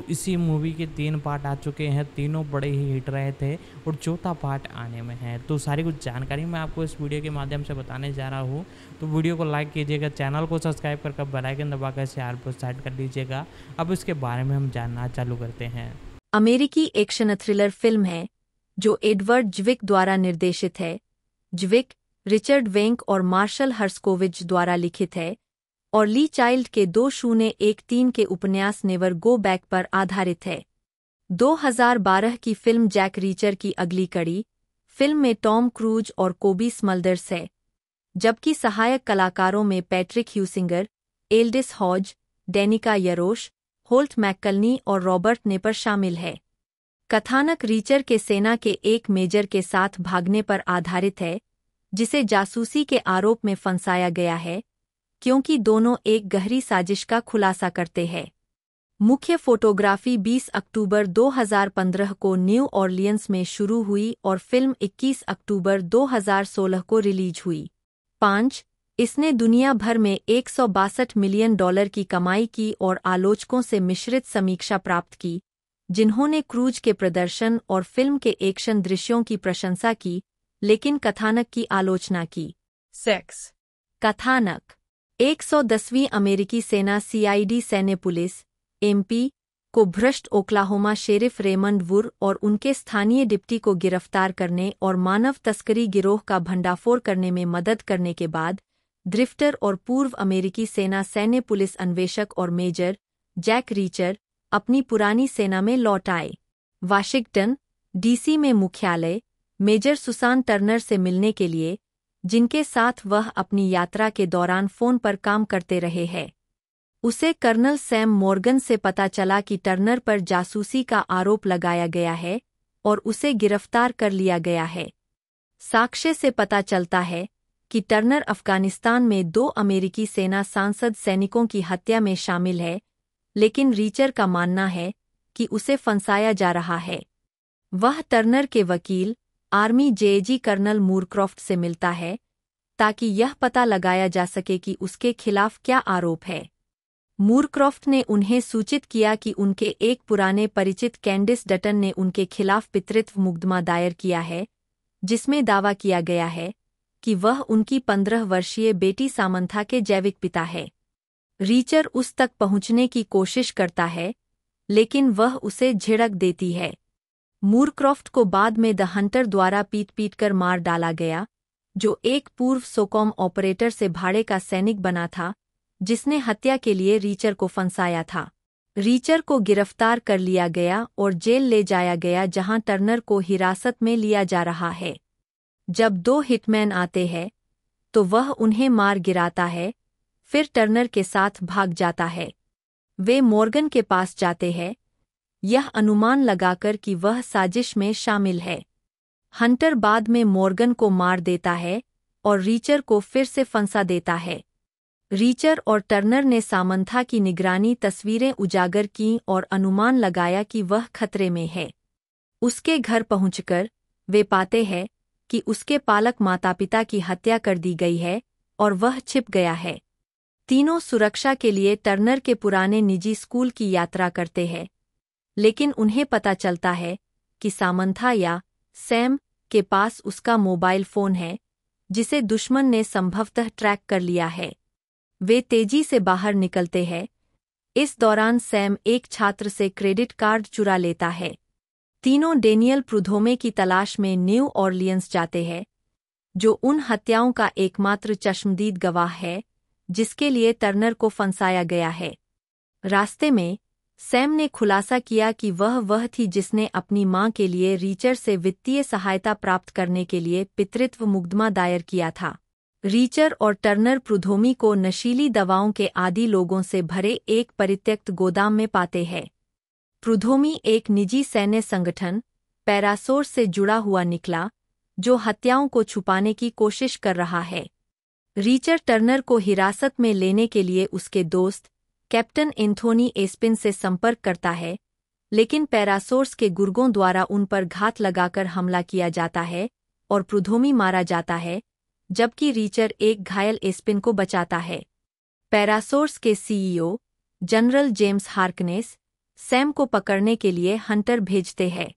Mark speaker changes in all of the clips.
Speaker 1: तो इसी मूवी के तीन पार्ट आ चुके हैं तीनों बड़े ही हिट रहे थे और चौथा पार्ट आने में है तो सारी कुछ जानकारी मैं आपको इस वीडियो के माध्यम से बताने जा रहा हूँ तो वीडियो को लाइक कीजिएगा चैनल को सब्सक्राइब कर बेलाइकन दबाकर शेयर पर स्टार्ट कर लीजिएगा अब इसके बारे में हम जानना चालू करते हैं अमेरिकी एक्शन थ्रिलर फिल्म है जो एडवर्ड ज्विक द्वारा निर्देशित है ज्विक रिचर्ड वेंक और मार्शल हर्सकोविज द्वारा लिखित है और ली चाइल्ड के दो शून्य एक तीन के उपन्यास नेवर गो बैक पर आधारित है 2012 की फिल्म जैक रीचर की अगली कड़ी फिल्म में टॉम क्रूज और कोबी स्मल्दर्स है जबकि सहायक कलाकारों में Patrick Heusinger Aldis Hodge Danika Yarosh Holt McCallany और रॉबर्ट नेपर शामिल है कथानक रीचर के सेना के एक मेजर के साथ भागने पर आधारित है जिसे जासूसी के आरोप में फंसाया गया है क्योंकि दोनों एक गहरी साजिश का खुलासा करते हैं मुख्य फोटोग्राफी 20 अक्टूबर 2015 को न्यू ऑर्लियंस में शुरू हुई और फिल्म 21 अक्टूबर 2016 को रिलीज हुई पांच इसने दुनिया भर में एक मिलियन डॉलर की कमाई की और आलोचकों से मिश्रित समीक्षा प्राप्त की जिन्होंने क्रूज के प्रदर्शन और फिल्म के एक्शन दृश्यों की प्रशंसा की लेकिन कथानक की आलोचना की सेक्स कथानक 110वीं अमेरिकी सेना सीआईडी सैन्य पुलिस एमपी को भ्रष्ट ओक्लाहोमा शेरिफ रेमंड वुर और उनके स्थानीय डिप्टी को गिरफ्तार करने और मानव तस्करी गिरोह का भंडाफोड़ करने में मदद करने के बाद ड्रिफ्टर और पूर्व अमेरिकी सेना सैन्य पुलिस अन्वेषक और मेजर जैक रीचर अपनी पुरानी सेना में लौट आए वाशिंगटन डीसी में मुख्यालय मेजर सुसान टर्नर से मिलने के लिए जिनके साथ वह अपनी यात्रा के दौरान फ़ोन पर काम करते रहे हैं उसे कर्नल सैम मॉर्गन से पता चला कि टर्नर पर जासूसी का आरोप लगाया गया है और उसे गिरफ्तार कर लिया गया है साक्ष्य से पता चलता है कि टर्नर अफगानिस्तान में दो अमेरिकी सेना सांसद सैनिकों की हत्या में शामिल है लेकिन रीचर का मानना है कि उसे फंसाया जा रहा है वह टर्नर के वकील आर्मी जेएजी कर्नल मूरक्रॉफ्ट से मिलता है ताकि यह पता लगाया जा सके कि उसके खिलाफ क्या आरोप है मूरक्रॉफ्ट ने उन्हें सूचित किया कि उनके एक पुराने परिचित कैंडिस डटन ने उनके खिलाफ पितृत्व मुकदमा दायर किया है जिसमें दावा किया गया है कि वह उनकी पंद्रह वर्षीय बेटी सामंथा के जैविक पिता है रीचर उस तक पहुंचने की कोशिश करता है लेकिन वह उसे झिड़क देती है मूरक्रॉफ्ट को बाद में द हंटर द्वारा पीट पीट कर मार डाला गया जो एक पूर्व सोकॉम ऑपरेटर से भाड़े का सैनिक बना था जिसने हत्या के लिए रीचर को फंसाया था रीचर को गिरफ्तार कर लिया गया और जेल ले जाया गया जहां टर्नर को हिरासत में लिया जा रहा है जब दो हिटमैन आते हैं तो वह उन्हें मार गिराता है फिर टर्नर के साथ भाग जाता है वे मॉर्गन के पास जाते हैं यह अनुमान लगाकर कि वह साजिश में शामिल है हंटर बाद में मॉर्गन को मार देता है और रीचर को फिर से फंसा देता है रीचर और टर्नर ने सामंथा की निगरानी तस्वीरें उजागर कीं और अनुमान लगाया कि वह खतरे में है उसके घर पहुंचकर वे पाते हैं कि उसके पालक माता पिता की हत्या कर दी गई है और वह छिप गया है तीनों सुरक्षा के लिए टर्नर के पुराने निजी स्कूल की यात्रा करते हैं लेकिन उन्हें पता चलता है कि सामंथा या सैम के पास उसका मोबाइल फोन है जिसे दुश्मन ने संभवतः ट्रैक कर लिया है वे तेजी से बाहर निकलते हैं इस दौरान सैम एक छात्र से क्रेडिट कार्ड चुरा लेता है तीनों डेनियल प्रुधोमे की तलाश में न्यू ऑर्लियंस जाते हैं जो उन हत्याओं का एकमात्र चश्मदीद गवाह है जिसके लिए टर्नर को फंसाया गया है रास्ते में सैम ने खुलासा किया कि वह वह थी जिसने अपनी मां के लिए रीचर से वित्तीय सहायता प्राप्त करने के लिए पितृत्व मुकदमा दायर किया था रीचर और टर्नर प्रुधोमी को नशीली दवाओं के आदि लोगों से भरे एक परित्यक्त गोदाम में पाते हैं प्रुधोमी एक निजी सैन्य संगठन पैरासोर से जुड़ा हुआ निकला जो हत्याओं को छुपाने की कोशिश कर रहा है रीचर टर्नर को हिरासत में लेने के लिए उसके दोस्त कैप्टन एंथोनी एस्पिन से संपर्क करता है लेकिन पैरासोर्स के गुर्गों द्वारा उन पर घात लगाकर हमला किया जाता है और प्रुधोमी मारा जाता है जबकि रीचर एक घायल एस्पिन को बचाता है पैरासोर्स के CEO general James Harkness Sam को पकड़ने के लिए हंटर भेजते हैं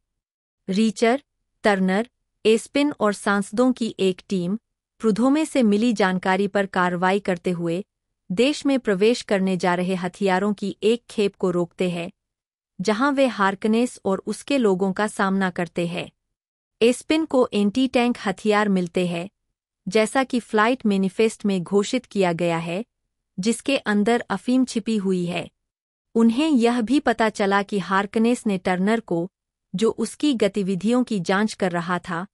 Speaker 1: रीचर टर्नर एस्पिन और सांसदों की एक टीम प्रुधोमे से मिली जानकारी पर कार्रवाई करते हुए देश में प्रवेश करने जा रहे हथियारों की एक खेप को रोकते हैं जहां वे हार्कनेस और उसके लोगों का सामना करते हैं एस्पिन को एंटी टैंक हथियार मिलते हैं जैसा कि फ्लाइट मैनिफेस्ट में घोषित किया गया है जिसके अंदर अफीम छिपी हुई है उन्हें यह भी पता चला कि हार्कनेस ने टर्नर को जो उसकी गतिविधियों की जांच कर रहा था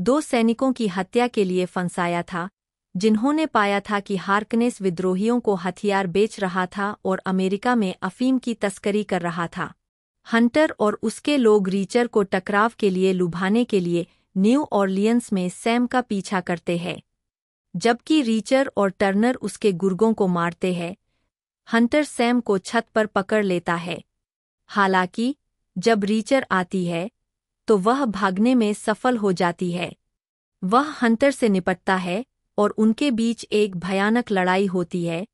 Speaker 1: दो सैनिकों की हत्या के लिए फंसाया था जिन्होंने पाया था कि हार्कनेस विद्रोहियों को हथियार बेच रहा था और अमेरिका में अफीम की तस्करी कर रहा था हंटर और उसके लोग रीचर को टकराव के लिए लुभाने के लिए न्यू ऑर्लियंस में सैम का पीछा करते हैं जबकि रीचर और टर्नर उसके गुर्गों को मारते हैं हंटर सैम को छत पर पकड़ लेता है हालांकि जब रीचर आती है तो वह भागने में सफल हो जाती है वह हंटर से निपटता है और उनके बीच एक भयानक लड़ाई होती है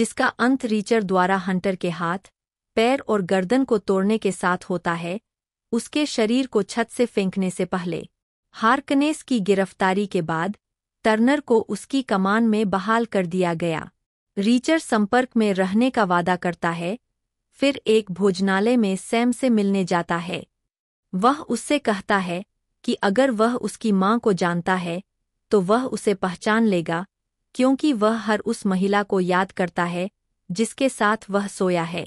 Speaker 1: जिसका अंत रीचर द्वारा हंटर के हाथ पैर और गर्दन को तोड़ने के साथ होता है उसके शरीर को छत से फेंकने से पहले हार्कनेस की गिरफ्तारी के बाद टर्नर को उसकी कमान में बहाल कर दिया गया रीचर संपर्क में रहने का वादा करता है फिर एक भोजनालय में सैम से मिलने जाता है वह उससे कहता है कि अगर वह उसकी मां को जानता है तो वह उसे पहचान लेगा क्योंकि वह हर उस महिला को याद करता है जिसके साथ वह सोया है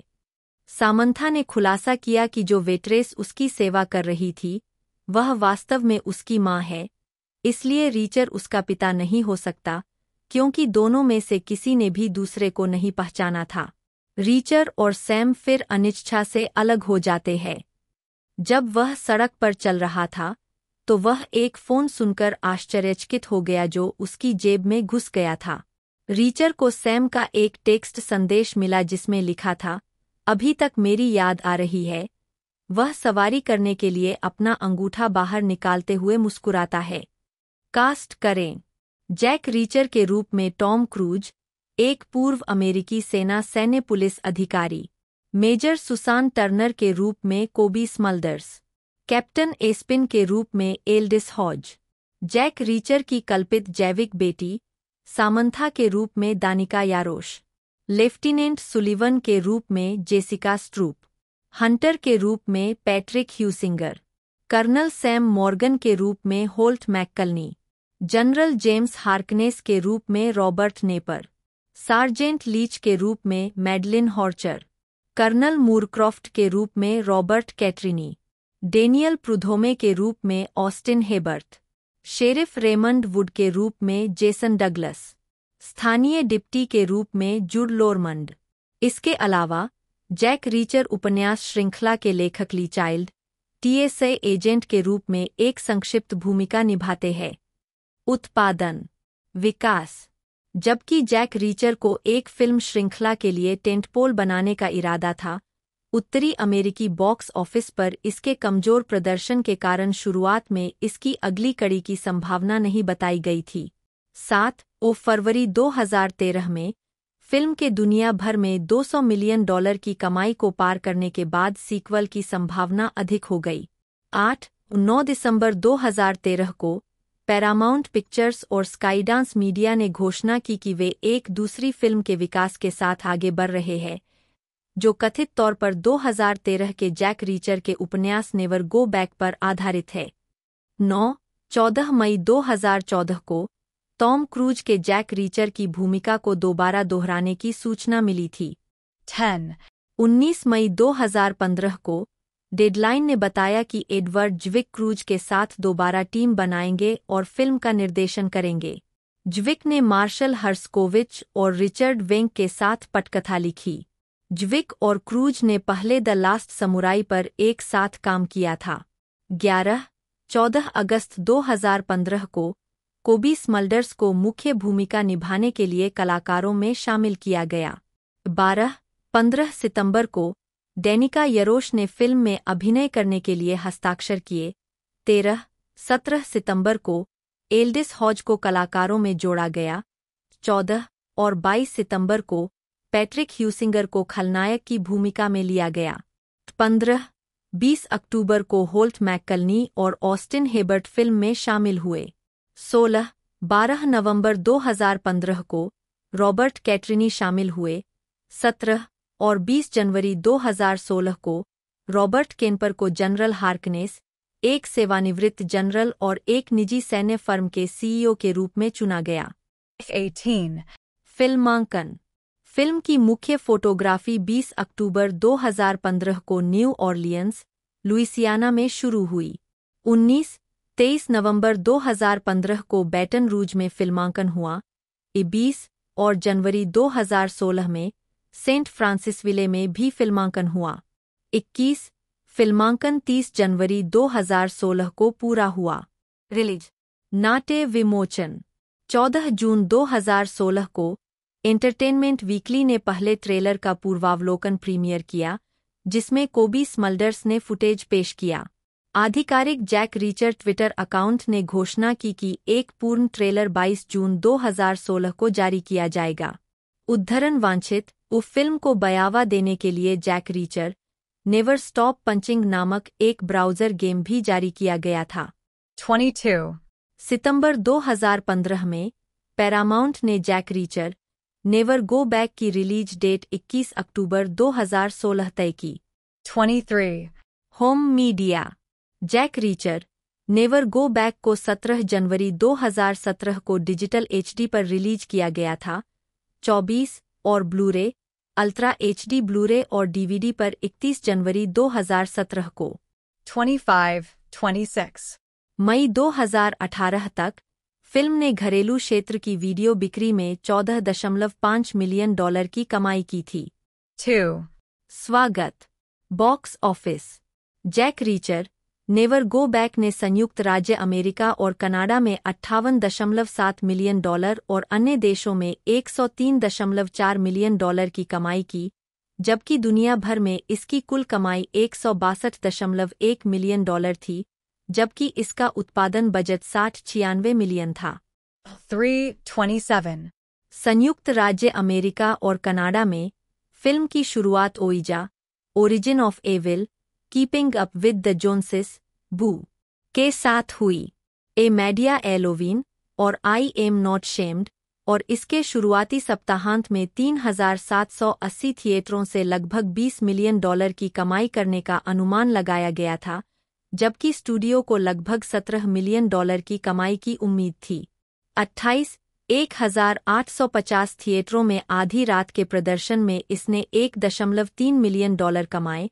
Speaker 1: सामंथा ने खुलासा किया कि जो वेट्रेस उसकी सेवा कर रही थी वह वास्तव में उसकी माँ है इसलिए रीचर उसका पिता नहीं हो सकता क्योंकि दोनों में से किसी ने भी दूसरे को नहीं पहचाना था रीचर और सैम फिर अनिच्छा से अलग हो जाते हैं जब वह सड़क पर चल रहा था तो वह एक फोन सुनकर आश्चर्यचकित हो गया जो उसकी जेब में घुस गया था रीचर को सैम का एक टेक्स्ट संदेश मिला जिसमें लिखा था अभी तक मेरी याद आ रही है वह सवारी करने के लिए अपना अंगूठा बाहर निकालते हुए मुस्कुराता है कास्ट करें जैक रीचर के रूप में टॉम क्रूज एक पूर्व अमेरिकी सेना सैन्य पुलिस अधिकारी मेजर सुसान टर्नर के रूप में कोबी स्मल्दर्स कैप्टन एस्पिन के रूप में एल्डिस हॉज जैक रीचर की कल्पित जैविक बेटी सामंथा के रूप में दानिका यारोश लेफ्टिनेंट सुलिवन के रूप में जेसिका स्ट्रूप हंटर के रूप में Patrick Heusinger colonel Sam Morgan के रूप में Holt McCallany general James Harkness के रूप में रॉबर्ट नेपर सार्जेंट लीच के रूप में मैडलिन हॉर्चर कर्नल मूरक्रॉफ्ट के रूप में रॉबर्ट कैटरिनी डेनियल प्रुधोमे के रूप में Austin Hebert sheriff Raymond Wood के रूप में जेसन डगलस स्थानीय डिप्टी के रूप में जुड लोरमंड इसके अलावा जैक रीचर उपन्यास श्रृंखला के लेखक ली चाइल्ड टीएसए एजेंट के रूप में एक संक्षिप्त भूमिका निभाते हैं उत्पादन विकास जबकि जैक रीचर को एक फिल्म श्रृंखला के लिए टेंटपोल बनाने का इरादा था उत्तरी अमेरिकी बॉक्स ऑफिस पर इसके कमजोर प्रदर्शन के कारण शुरुआत में इसकी अगली कड़ी की संभावना नहीं बताई गई थी सात ओ फरवरी 2013 में फिल्म के दुनिया भर में 200 मिलियन डॉलर की कमाई को पार करने के बाद सीक्वल की संभावना अधिक हो गई आठ नौ दिसंबर 2013 को पैरामाउंट पिक्चर्स और स्काईडांस मीडिया ने घोषणा की कि वे एक दूसरी फिल्म के विकास के साथ आगे बढ़ रहे हैं जो कथित तौर पर 2013 के जैक रीचर के उपन्यास नेवर गो बैक पर आधारित है नौ चौदह मई 2014 को टॉम क्रूज के जैक रीचर की भूमिका को दोबारा दोहराने की सूचना मिली थी छन 19 मई 2015 को डेडलाइन ने बताया कि एडवर्ड ज्विक क्रूज के साथ दोबारा टीम बनाएंगे और फिल्म का निर्देशन करेंगे ज्विक ने मार्शल हर्सकोविच और रिचर्ड वेंक के साथ पटकथा लिखी ज्विक और क्रूज ने पहले द लास्ट समुराई पर एक साथ काम किया था ग्यारह चौदह अगस्त 2015 को कोबी स्मल्डर्स को मुख्य भूमिका निभाने के लिए कलाकारों में शामिल किया गया बारह पंद्रह सितंबर को डेनिका यरोश ने फिल्म में अभिनय करने के लिए हस्ताक्षर किए तेरह सत्रह सितंबर को एल्डिस हॉज को कलाकारों में जोड़ा गया चौदह और बाईस सितंबर को पैट्रिक ह्यूसिंगर को खलनायक की भूमिका में लिया गया पंद्रह बीस अक्टूबर को होल्ट मैकलनी और ऑस्टिन हेबर्ट फिल्म में शामिल हुए सोलह बारह नवंबर 2015 को रॉबर्ट कैटरिनी शामिल हुए सत्रह और 20 जनवरी 2016 को रॉबर्ट केनपर को जनरल हार्कनेस एक सेवानिवृत्त जनरल और एक निजी सैन्य फर्म के सीईओ के रूप में चुना गया 18. फिल्मांकन फिल्म की मुख्य फोटोग्राफी 20 अक्टूबर 2015 को न्यू ऑर्लियंस लुइसियाना में शुरू हुई 19 23 नवंबर 2015 को बैटन रूज में फिल्मांकन हुआ 20 और जनवरी 2016 में सेंट फ्रांसिसविले में भी फिल्मांकन हुआ 21 फिल्मांकन 30 जनवरी 2016 को पूरा हुआ रिलीज नाट्य विमोचन 14 जून 2016 को एंटरटेनमेंट वीकली ने पहले ट्रेलर का पूर्वावलोकन प्रीमियर किया जिसमें कोबी स्मल्डर्स ने फुटेज पेश किया आधिकारिक जैक रीचर ट्विटर अकाउंट ने घोषणा की कि एक पूर्ण ट्रेलर 22 जून 2016 को जारी किया जाएगा उद्धरण वांछित उफ फिल्म को बयावा देने के लिए Jack Reacher never stop punching नामक एक ब्राउजर गेम भी जारी किया गया था 22 सितंबर 2015 में पैरामाउंट ने Jack Reacher never go back की रिलीज डेट 21 अक्टूबर 2016 तय की 23. Home media Jack Reacher never go back को 17 जनवरी 2017 को डिजिटल एचडी पर रिलीज किया गया था 24 और ब्लूरे अल्ट्रा एचडी ब्लूरे और डीवीडी पर 31 जनवरी 2017 को 25, 26 मई 2018 तक फिल्म ने घरेलू क्षेत्र की वीडियो बिक्री में 14.5 मिलियन डॉलर की कमाई की थी Two. स्वागत box office Jack Reacher never go back ने संयुक्त राज्य अमेरिका और कनाडा में अट्ठावन दशमलव सात मिलियन डॉलर और अन्य देशों में एक सौ तीन दशमलव चार मिलियन डॉलर की कमाई की जबकि दुनिया भर में इसकी कुल कमाई एक सौ बासठ दशमलव एक मिलियन डॉलर थी जबकि इसका उत्पादन बजट साठ छियानवे मिलियन था 327 संयुक्त राज्य अमेरिका और कनाडा में फिल्म की शुरुआत Ouija origin of evil keeping up with the Joneses Boo के साथ हुई ए मैडिया एलोवीन और आई एम नॉट शेम्ड और इसके शुरुआती सप्ताहांत में 3,780 थिएटरों से लगभग 20 मिलियन डॉलर की कमाई करने का अनुमान लगाया गया था जबकि स्टूडियो को लगभग 17 मिलियन डॉलर की कमाई की उम्मीद थी 28 पचास थिएटरों में आधी रात के प्रदर्शन में इसने 1.3 मिलियन डॉलर कमाए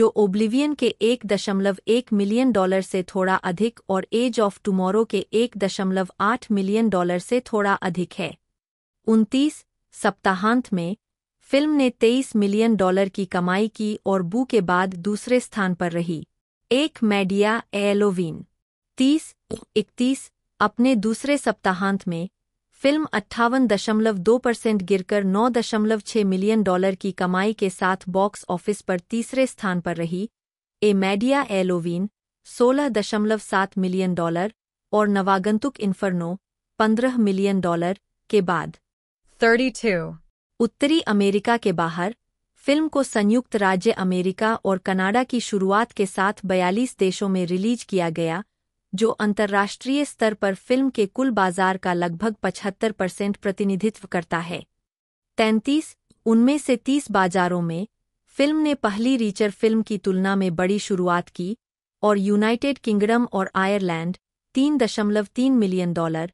Speaker 1: जो ओब्लिवियन के 1.1 मिलियन डॉलर से थोड़ा अधिक और एज ऑफ टुमारो के 1.8 मिलियन डॉलर से थोड़ा अधिक है उनतीस सप्ताहांत में फिल्म ने 23 मिलियन डॉलर की कमाई की और बू के बाद दूसरे स्थान पर रही एक मेडिया एलोवीन तीस इकतीस अपने दूसरे सप्ताहांत में फिल्म अट्ठावन दशमलव दो परसेंट गिरकर नौ दशमलव छह मिलियन डॉलर की कमाई के साथ बॉक्स ऑफिस पर तीसरे स्थान पर रही ए मेडिया एलोवीन सोलह दशमलव सात मिलियन डॉलर और नवागंतुक इन्फर्नो पंद्रह मिलियन डॉलर के बाद थर्टी उत्तरी अमेरिका के बाहर फिल्म को संयुक्त राज्य अमेरिका और कनाडा की शुरुआत के साथ 42 देशों में रिलीज किया गया जो अंतर्राष्ट्रीय स्तर पर फिल्म के कुल बाजार का लगभग 75 परसेंट प्रतिनिधित्व करता है तैंतीस उनमें से 30 बाजारों में फिल्म ने पहली रीचर फिल्म की तुलना में बड़ी शुरुआत की और यूनाइटेड किंगडम और आयरलैंड तीन दशमलव तीन मिलियन डॉलर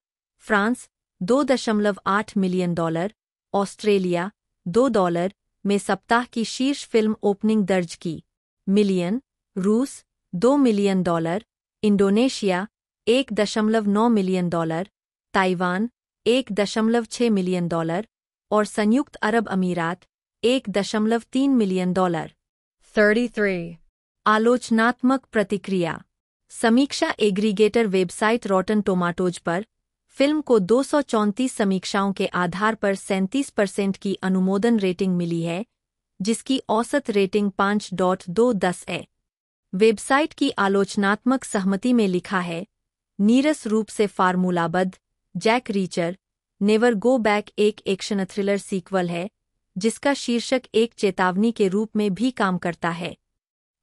Speaker 1: फ्रांस दो दशमलव आठ मिलियन डॉलर ऑस्ट्रेलिया दो डॉलर में सप्ताह की शीर्ष फिल्म ओपनिंग दर्ज की मिलियन रूस दो मिलियन डॉलर इंडोनेशिया एक दशमलव नौ मिलियन डॉलर ताइवान एक दशमलव छः मिलियन डॉलर और संयुक्त अरब अमीरात एक दशमलव तीन मिलियन डॉलर 33. आलोचनात्मक प्रतिक्रिया समीक्षा एग्रीगेटर वेबसाइट रॉटन टोमाटोज पर फिल्म को दो समीक्षाओं के आधार पर सैंतीस परसेंट की अनुमोदन रेटिंग मिली है जिसकी औसत रेटिंग पांच डॉट दो दस है वेबसाइट की आलोचनात्मक सहमति में लिखा है नीरस रूप से फार्मूलाबद्ध Jack Reacher never go back एक एक्शन थ्रिलर सीक्वल है जिसका शीर्षक एक चेतावनी के रूप में भी काम करता है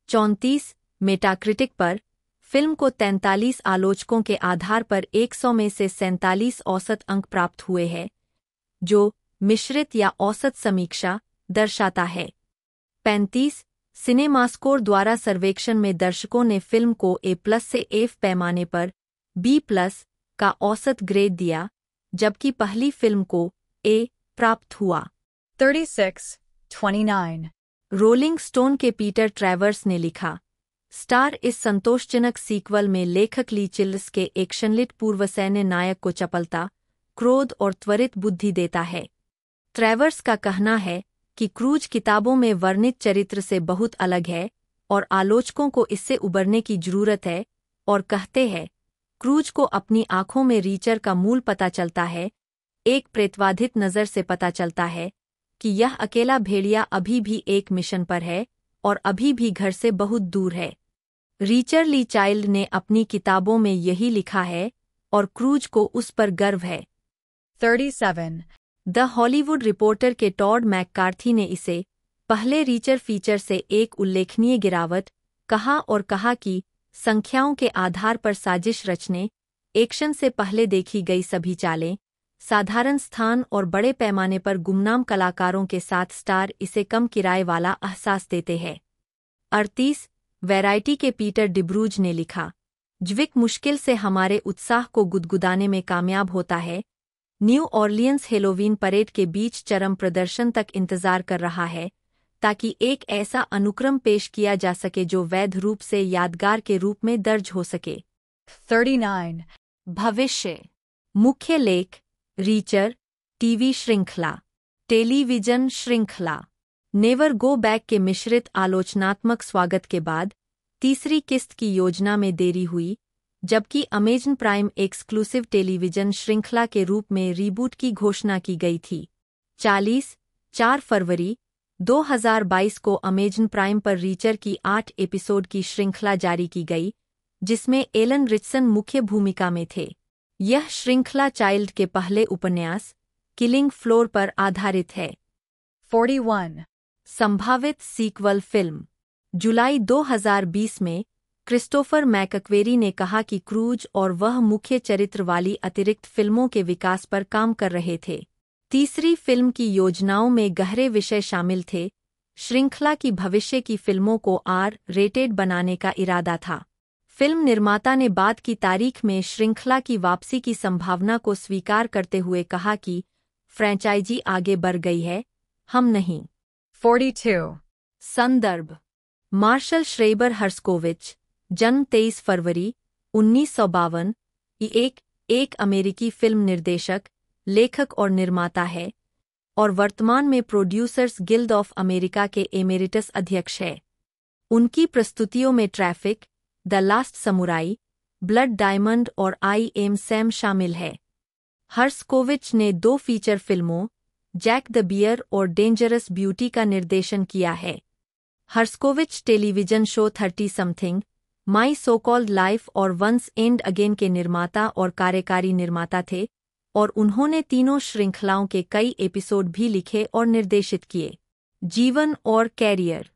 Speaker 1: चौंतीस मेटाक्रिटिक पर फिल्म को 43 आलोचकों के आधार पर 100 में से सैंतालीस औसत अंक प्राप्त हुए हैं जो मिश्रित या औसत समीक्षा दर्शाता है 35 सिनेमास्कोर द्वारा सर्वेक्षण में दर्शकों ने फिल्म को ए प्लस से एफ पैमाने पर बी प्लस का औसत ग्रेड दिया जबकि पहली फिल्म को ए प्राप्त हुआ 36, 29 रोलिंग स्टोन के पीटर ट्रैवर्स ने लिखा स्टार इस संतोषजनक सीक्वल में लेखक ली चिल्स के एक क्षणलिट पूर्व सैन्य नायक को चपलता क्रोध और त्वरित बुद्धि देता है ट्रेवर्स का कहना है कि क्रूज किताबों में वर्णित चरित्र से बहुत अलग है और आलोचकों को इससे उबरने की जरूरत है और कहते हैं क्रूज को अपनी आंखों में रीचर का मूल पता चलता है एक प्रेतवाधित नज़र से पता चलता है कि यह अकेला भेड़िया अभी भी एक मिशन पर है और अभी भी घर से बहुत दूर है रिचर ली चाइल्ड ने अपनी किताबों में यही लिखा है और क्रूज को उस पर गर्व है 37. द हॉलीवुड रिपोर्टर के टॉड मैककार्थी ने इसे पहले रिचर फीचर से एक उल्लेखनीय गिरावट कहा और कहा कि संख्याओं के आधार पर साजिश रचने एक्शन से पहले देखी गई सभी चालें साधारण स्थान और बड़े पैमाने पर गुमनाम कलाकारों के साथ स्टार इसे कम किराए वाला एहसास देते हैं अड़तीस वैरायटी के पीटर डिब्रूज ने लिखा ज्विक मुश्किल से हमारे उत्साह को गुदगुदाने में कामयाब होता है न्यू ऑर्लियंस हेलोवीन परेड के बीच चरम प्रदर्शन तक इंतजार कर रहा है ताकि एक ऐसा अनुक्रम पेश किया जा सके जो वैध रूप से यादगार के रूप में दर्ज हो सके 39. भविष्य मुख्य लेख रीचर टीवी श्रृंखला टेलीविजन श्रृंखला नेवर गो बैक के मिश्रित आलोचनात्मक स्वागत के बाद तीसरी किस्त की योजना में देरी हुई जबकि अमेजन प्राइम एक्सक्लूसिव टेलीविजन श्रृंखला के रूप में रीबूट की घोषणा की गई थी 40 चार फरवरी 2022 को अमेजन प्राइम पर रीचर की आठ एपिसोड की श्रृंखला जारी की गई जिसमें एलन रिचसन मुख्य भूमिका में थे यह श्रृंखला चाइल्ड के पहले उपन्यास किलिंग फ्लोर पर आधारित है 41 संभावित सीक्वल फिल्म जुलाई 2020 में क्रिस्टोफर मैकक्वेरी ने कहा कि क्रूज और वह मुख्य चरित्र वाली अतिरिक्त फिल्मों के विकास पर काम कर रहे थे तीसरी फिल्म की योजनाओं में गहरे विषय शामिल थे श्रृंखला की भविष्य की फिल्मों को आर रेटेड बनाने का इरादा था फिल्म निर्माता ने बाद की तारीख में श्रृंखला की वापसी की संभावना को स्वीकार करते हुए कहा कि फ्रेंचाइजी आगे बढ़ गई है हम नहीं 42. संदर्भ मार्शल श्रेबर हर्सकोविच जन्म 23 फरवरी उन्नीस एक एक अमेरिकी फिल्म निर्देशक लेखक और निर्माता है और वर्तमान में प्रोड्यूसर्स गिल्ड ऑफ अमेरिका के एमेरिटस अध्यक्ष है उनकी प्रस्तुतियों में traffic the last samurai blood diamond और आई एम सैम शामिल है हर्स्कोविच ने दो फीचर फिल्मों जैक द बियर और डेंजरस ब्यूटी का निर्देशन किया है Herskovitz television show thirtysomething my so called life और वंस एंड अगेन के निर्माता और कार्यकारी निर्माता थे और उन्होंने तीनों श्रृंखलाओं के कई एपिसोड भी लिखे और निर्देशित किए जीवन और कैरियर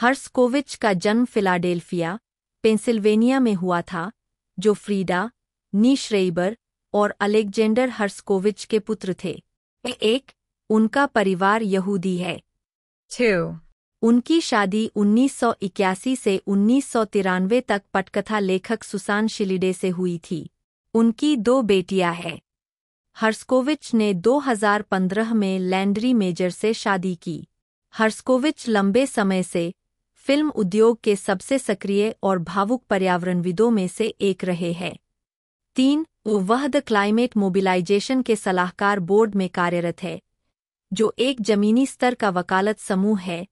Speaker 1: हर्स्कोविच का जन्म फिलाडेल्फिया पेंसिल्वेनिया में हुआ था जो फ्रीडा नी और अलेक्जेंडर हर्स्कोविच के पुत्र थे एक उनका परिवार यहूदी है Two. उनकी शादी 1981 से उन्नीस तक पटकथा लेखक सुसान शिलिडे से हुई थी उनकी दो बेटियां हैं हर्स्कोविच ने 2015 में लैंड्री मेजर से शादी की हर्स्कोविच लंबे समय से फिल्म उद्योग के सबसे सक्रिय और भावुक पर्यावरणविदों में से एक रहे हैं तीन वह द क्लाइमेट मोबिलाइजेशन के सलाहकार बोर्ड में कार्यरत है जो एक जमीनी स्तर का वकालत समूह है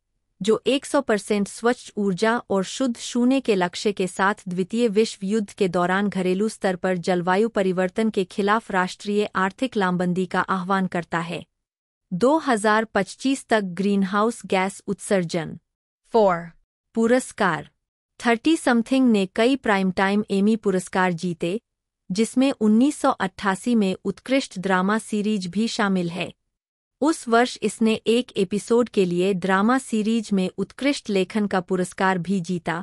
Speaker 1: जो 100 परसेंट स्वच्छ ऊर्जा और शुद्ध शून्य के लक्ष्य के साथ द्वितीय विश्व युद्ध के दौरान घरेलू स्तर पर जलवायु परिवर्तन के खिलाफ राष्ट्रीय आर्थिक लामबंदी का आह्वान करता है 2025 तक ग्रीनहाउस गैस उत्सर्जन फोर पुरस्कार थर्टी समथिंग ने कई प्राइम टाइम एमी पुरस्कार जीते जिसमें 1988 में उत्कृष्ट ड्रामा सीरीज भी शामिल है उस वर्ष इसने एक एपिसोड के लिए ड्रामा सीरीज में उत्कृष्ट लेखन का पुरस्कार भी जीता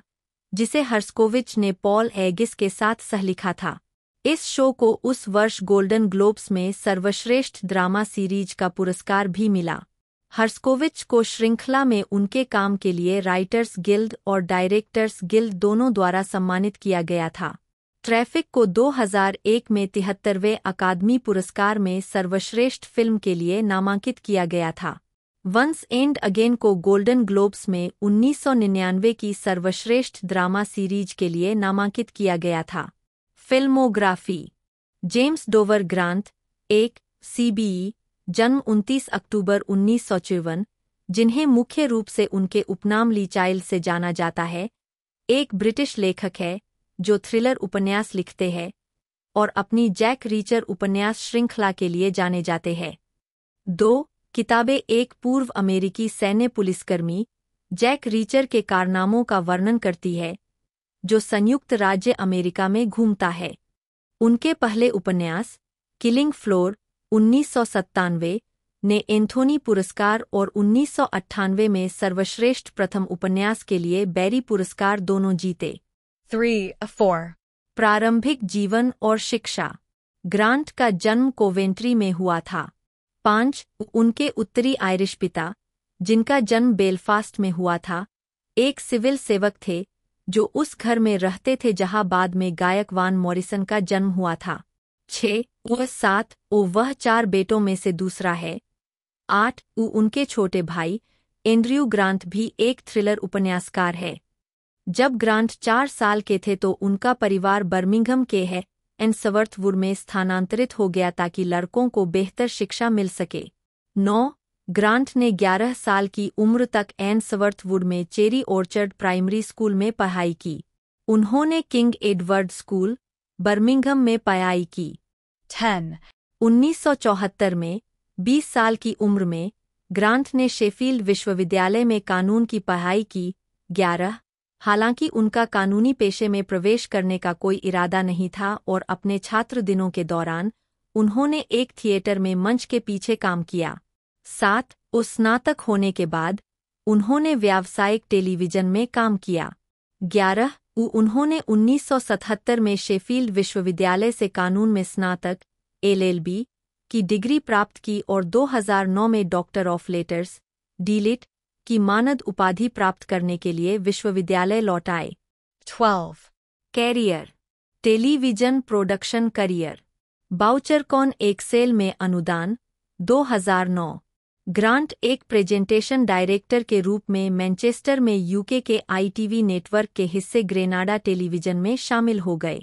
Speaker 1: जिसे हर्स्कोविच ने पॉल एगिस के साथ सहलिखा था इस शो को उस वर्ष गोल्डन ग्लोब्स में सर्वश्रेष्ठ ड्रामा सीरीज का पुरस्कार भी मिला हर्स्कोविच को श्रृंखला में उनके काम के लिए राइटर्स गिल्ड और डायरेक्टर्स गिल्ड दोनों द्वारा सम्मानित किया गया था ट्रैफिक को 2001 में तिहत्तरवें अकादमी पुरस्कार में सर्वश्रेष्ठ फिल्म के लिए नामांकित किया गया था वंस एंड अगेन को गोल्डन ग्लोब्स में उन्नीस की सर्वश्रेष्ठ ड्रामा सीरीज के लिए नामांकित किया गया था फिल्मोग्राफी जेम्स डोवर ग्रांत एक सीबीई जन्म 29 अक्टूबर उन्नीस जिन्हें मुख्य रूप से उनके उपनाम लीचाइल से जाना जाता है एक ब्रिटिश लेखक है जो थ्रिलर उपन्यास लिखते हैं और अपनी जैक रीचर उपन्यास श्रृंखला के लिए जाने जाते हैं दो किताबें एक पूर्व अमेरिकी सैन्य पुलिसकर्मी जैक रीचर के कारनामों का वर्णन करती है जो संयुक्त राज्य अमेरिका में घूमता है उनके पहले उपन्यास किलिंग फ्लोर उन्नीस ने एंथोनी पुरस्कार और उन्नीस में सर्वश्रेष्ठ प्रथम उपन्यास के लिए बैरी पुरस्कार दोनों जीते थ्री फोर प्रारंभिक जीवन और शिक्षा ग्रांट का जन्म कोवेंट्री में हुआ था पांच उनके उत्तरी आयरिश पिता जिनका जन्म बेलफास्ट में हुआ था एक सिविल सेवक थे जो उस घर में रहते थे जहां बाद में गायक वान मॉरिसन का जन्म हुआ था छः सात ओ वह चार बेटों में से दूसरा है आठ उनके छोटे भाई एंड्रयू ग्रांत भी एक थ्रिलर उपन्यासकार है जब ग्रांट चार साल के थे तो उनका परिवार बर्मिंगहम के है एन सवर्थवुर में स्थानांतरित हो गया ताकि लड़कों को बेहतर शिक्षा मिल सके नौ ग्रांट ने 11 साल की उम्र तक एन में चेरी ऑर्चर्ड प्राइमरी स्कूल में पढ़ाई की उन्होंने किंग एडवर्ड स्कूल बर्मिंगहम में पढ़ाई की छन उन्नीस में 20 साल की उम्र में ग्रांट ने शेफील्ड विश्वविद्यालय में कानून की पढ़ाई की ग्यारह हालांकि उनका कानूनी पेशे में प्रवेश करने का कोई इरादा नहीं था और अपने छात्र दिनों के दौरान उन्होंने एक थिएटर में मंच के पीछे काम किया साथ उस स्नातक होने के बाद उन्होंने व्यावसायिक टेलीविजन में काम किया ग्यारह उन्होंने 1977 में शेफील्ड विश्वविद्यालय से कानून में स्नातक एलएलबी की डिग्री प्राप्त की और 2009 में डॉक्टर ऑफ लेटर्स डीलिट की मानद उपाधि प्राप्त करने के लिए विश्वविद्यालय लौट आए twelve career television production career Bouchercon एक सेल में अनुदान 2009 ग्रांट एक प्रेजेंटेशन डायरेक्टर के रूप में मैनचेस्टर में यूके के आईटीवी नेटवर्क के हिस्से ग्रेनाडा टेलीविजन में शामिल हो गए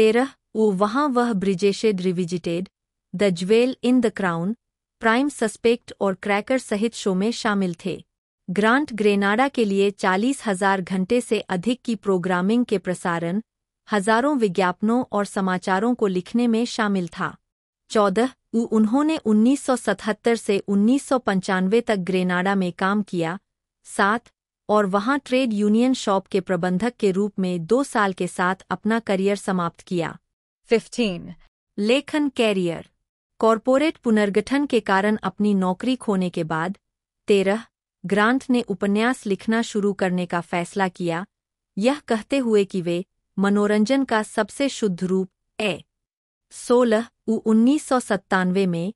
Speaker 1: तेरह वो वहां वह Brideshead Revisited the jewel in the crown prime suspect और क्रैकर सहित शो में शामिल थे ग्रांट ग्रेनाडा के लिए चालीस हजार घंटे से अधिक की प्रोग्रामिंग के प्रसारण हजारों विज्ञापनों और समाचारों को लिखने में शामिल था चौदह उन्होंने 1977 से उन्नीस तक ग्रेनाडा में काम किया सात और वहां ट्रेड यूनियन शॉप के प्रबंधक के रूप में दो साल के साथ अपना करियर समाप्त किया 15. लेखन कैरियर कॉरपोरेट पुनर्गठन के कारण अपनी नौकरी खोने के बाद तेरह ग्रांट ने उपन्यास लिखना शुरू करने का फैसला किया यह कहते हुए कि वे मनोरंजन का सबसे शुद्ध रूप ए सोलह सौ उन्नीस में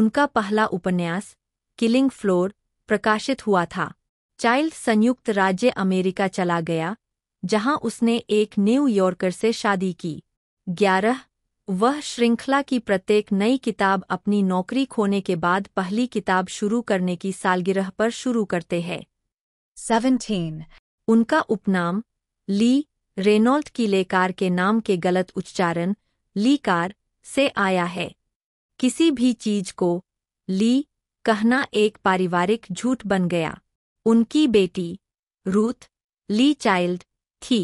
Speaker 1: उनका पहला उपन्यास किलिंग फ्लोर प्रकाशित हुआ था चाइल्ड संयुक्त राज्य अमेरिका चला गया जहां उसने एक न्यूयॉर्कर से शादी की ग्यारह वह श्रृंखला की प्रत्येक नई किताब अपनी नौकरी खोने के बाद पहली किताब शुरू करने की सालगिरह पर शुरू करते हैं सेवनटीन उनका उपनाम ली रेनॉल्ट की लेकार के नाम के गलत उच्चारण ली कार से आया है किसी भी चीज को ली कहना एक पारिवारिक झूठ बन गया उनकी बेटी रूथ ली चाइल्ड थी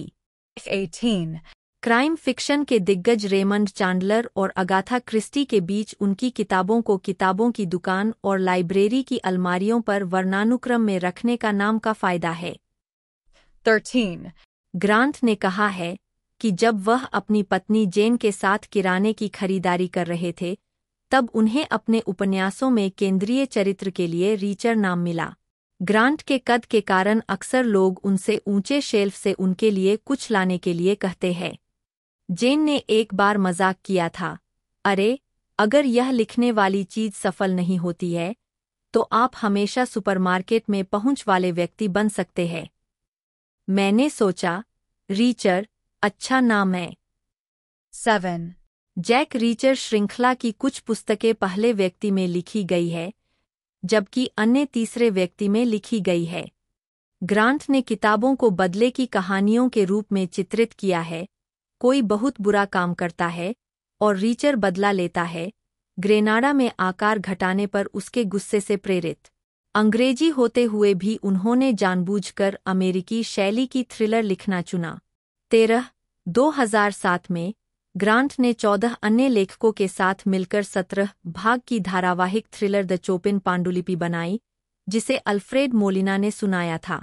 Speaker 1: 18 क्राइम फिक्शन के दिग्गज रेमंड चांडलर और अगाथा क्रिस्टी के बीच उनकी किताबों को किताबों की दुकान और लाइब्रेरी की अलमारियों पर वर्णानुक्रम में रखने का नाम का फायदा है 13. ग्रांट ने कहा है कि जब वह अपनी पत्नी जेन के साथ किराने की खरीदारी कर रहे थे तब उन्हें अपने उपन्यासों में केंद्रीय चरित्र के लिए रीचर नाम मिला ग्रांट के कद के कारण अक्सर लोग उनसे ऊंचे शेल्फ से उनके लिए कुछ लाने के लिए कहते हैं जेन ने एक बार मजाक किया था अरे अगर यह लिखने वाली चीज सफल नहीं होती है तो आप हमेशा सुपरमार्केट में पहुंच वाले व्यक्ति बन सकते हैं मैंने सोचा रीचर अच्छा नाम है सेवन जैक रीचर श्रृंखला की कुछ पुस्तकें पहले व्यक्ति में लिखी गई है जबकि अन्य तीसरे व्यक्ति में लिखी गई है ग्रांट ने किताबों को बदले की कहानियों के रूप में चित्रित किया है कोई बहुत बुरा काम करता है और रीचर बदला लेता है ग्रेनाडा में आकार घटाने पर उसके गुस्से से प्रेरित अंग्रेजी होते हुए भी उन्होंने जानबूझकर अमेरिकी शैली की थ्रिलर लिखना चुना तेरह 2007 में ग्रांट ने चौदह अन्य लेखकों के साथ मिलकर सत्रह भाग की धारावाहिक थ्रिलर द चोपिन पांडुलिपि बनाई जिसे अल्फ्रेड मोलिना ने सुनाया था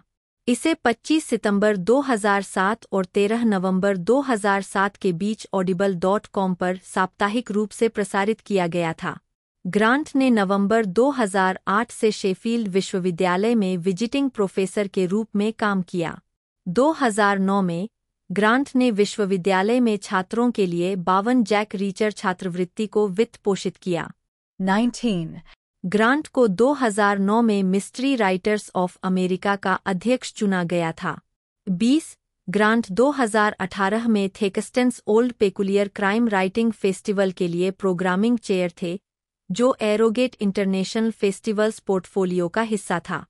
Speaker 1: इसे 25 सितंबर 2007 और 13 नवंबर 2007 के बीच ऑडिबल डॉट कॉम पर साप्ताहिक रूप से प्रसारित किया गया था ग्रांट ने नवंबर 2008 से शेफील्ड विश्वविद्यालय में विजिटिंग प्रोफेसर के रूप में काम किया 2009 में ग्रांट ने विश्वविद्यालय में छात्रों के लिए बावन जैक रीचर छात्रवृत्ति को वित्त पोषित किया 19. ग्रांट को 2009 में मिस्ट्री राइटर्स ऑफ अमेरिका का अध्यक्ष चुना गया था 20 ग्रांट 2018 में Theakston's old peculier crime writing festival के लिए प्रोग्रामिंग चेयर थे जो एरोगेट इंटरनेशनल फेस्टिवल्स पोर्टफोलियो का हिस्सा था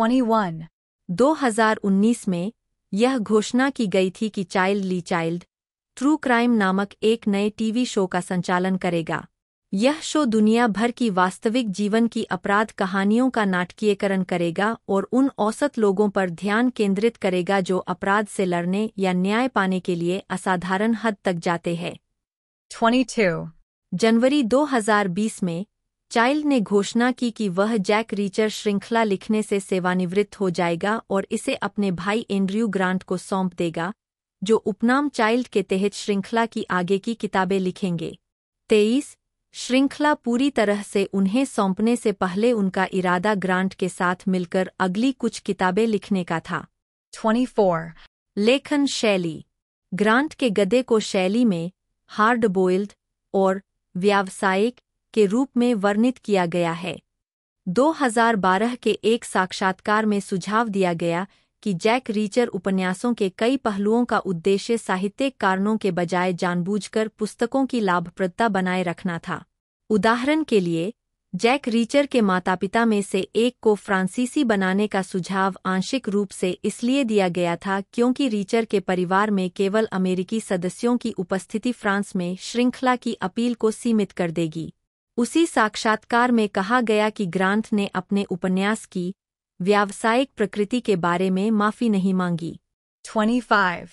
Speaker 1: 21 2019 में यह घोषणा की गई थी कि Child Lee Child true crime नामक एक नए टीवी शो का संचालन करेगा यह शो दुनिया भर की वास्तविक जीवन की अपराध कहानियों का नाटकीयकरण करेगा और उन औसत लोगों पर ध्यान केंद्रित करेगा जो अपराध से लड़ने या न्याय पाने के लिए असाधारण हद तक जाते हैं 22 जनवरी 2020 में चाइल्ड ने घोषणा की कि वह जैक रीचर श्रृंखला लिखने से सेवानिवृत्त हो जाएगा और इसे अपने भाई एंड्रयू ग्रांट को सौंप देगा जो उपनाम चाइल्ड के तहत श्रृंखला की आगे की किताबें लिखेंगे तेईस श्रृंखला पूरी तरह से उन्हें सौंपने से पहले उनका इरादा ग्रांट के साथ मिलकर अगली कुछ किताबें लिखने का था 24. लेखन शैली ग्रांट के गदे को शैली में हार्ड बोइल्ड और व्यावसायिक के रूप में वर्णित किया गया है 2012 के एक साक्षात्कार में सुझाव दिया गया कि जैक रीचर उपन्यासों के कई पहलुओं का उद्देश्य साहित्यिक कारणों के बजाय जानबूझकर पुस्तकों की लाभप्रदता बनाए रखना था उदाहरण के लिए जैक रीचर के माता पिता में से एक को फ्रांसीसी बनाने का सुझाव आंशिक रूप से इसलिए दिया गया था क्योंकि रीचर के परिवार में केवल अमेरिकी सदस्यों की उपस्थिति फ्रांस में श्रृंखला की अपील को सीमित कर देगी उसी साक्षात्कार में कहा गया कि ग्रांट ने अपने उपन्यास की व्यावसायिक प्रकृति के बारे में माफी नहीं मांगी 25.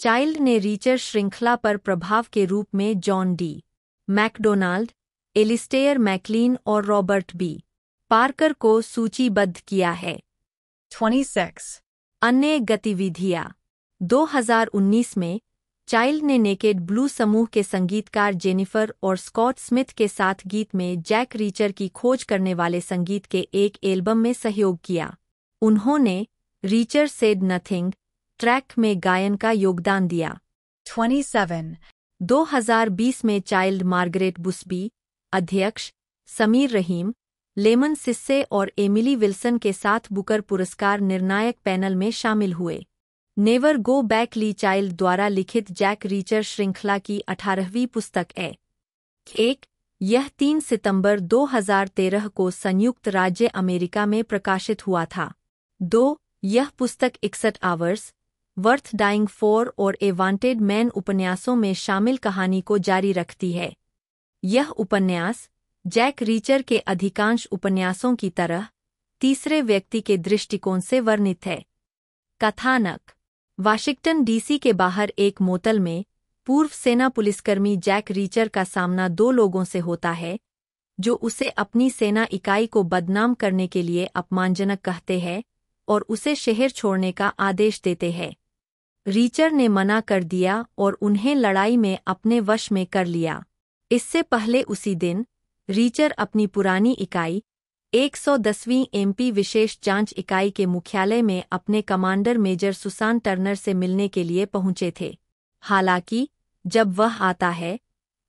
Speaker 1: चाइल्ड ने रीचर श्रृंखला पर प्रभाव के रूप में John D MacDonald Alistair MacLean और रॉबर्ट बी पार्कर को सूचीबद्ध किया है 26. अन्य गतिविधियां 2019 में चाइल्ड ने नेकेड ब्लू समूह के संगीतकार जेनिफर और स्कॉट स्मिथ के साथ गीत में जैक रीचर की खोज करने वाले संगीत के एक एल्बम में सहयोग किया उन्होंने रीचर सेड नथिंग ट्रैक में गायन का योगदान दिया 27 2020 में चाइल्ड मार्गरेट बुस्बी अध्यक्ष समीर रहीम लेमन सिस्से और एमिली विल्सन के साथ बुकर पुरस्कार निर्णायक पैनल में शामिल हुए नेवर गो बैक ली चाइल्ड द्वारा लिखित जैक रीचर श्रृंखला की अठारहवीं पुस्तक है एक यह तीन सितंबर 2013 को संयुक्त राज्य अमेरिका में प्रकाशित हुआ था दो यह पुस्तक इकसठ आवर्स वर्थ डाइंग फोर और ए वांटेड मैन उपन्यासों में शामिल कहानी को जारी रखती है यह उपन्यास जैक रीचर के अधिकांश उपन्यासों की तरह तीसरे व्यक्ति के दृष्टिकोण से वर्णित है कथानक वाशिंगटन डीसी के बाहर एक मोतल में पूर्व सेना पुलिसकर्मी जैक रीचर का सामना दो लोगों से होता है जो उसे अपनी सेना इकाई को बदनाम करने के लिए अपमानजनक कहते हैं और उसे शहर छोड़ने का आदेश देते हैं रीचर ने मना कर दिया और उन्हें लड़ाई में अपने वश में कर लिया इससे पहले उसी दिन रीचर अपनी पुरानी इकाई 110वीं एमपी विशेष जांच इकाई के मुख्यालय में अपने कमांडर मेजर सुसान टर्नर से मिलने के लिए पहुंचे थे हालांकि जब वह आता है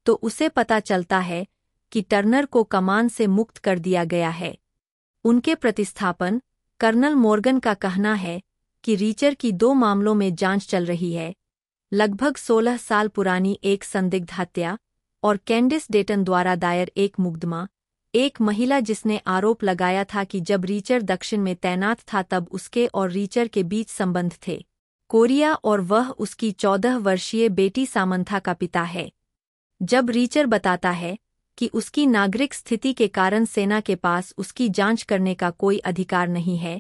Speaker 1: तो उसे पता चलता है कि टर्नर को कमान से मुक्त कर दिया गया है उनके प्रतिस्थापन कर्नल मोर्गन का कहना है कि रीचर की दो मामलों में जांच चल रही है लगभग 16 साल पुरानी एक संदिग्ध हत्या और कैंडिस डेटन द्वारा दायर एक मुकदमा एक महिला जिसने आरोप लगाया था कि जब रीचर दक्षिण में तैनात था तब उसके और रीचर के बीच संबंध थे कोरिया और वह उसकी चौदह वर्षीय बेटी सामंथा का पिता है जब रीचर बताता है कि उसकी नागरिक स्थिति के कारण सेना के पास उसकी जांच करने का कोई अधिकार नहीं है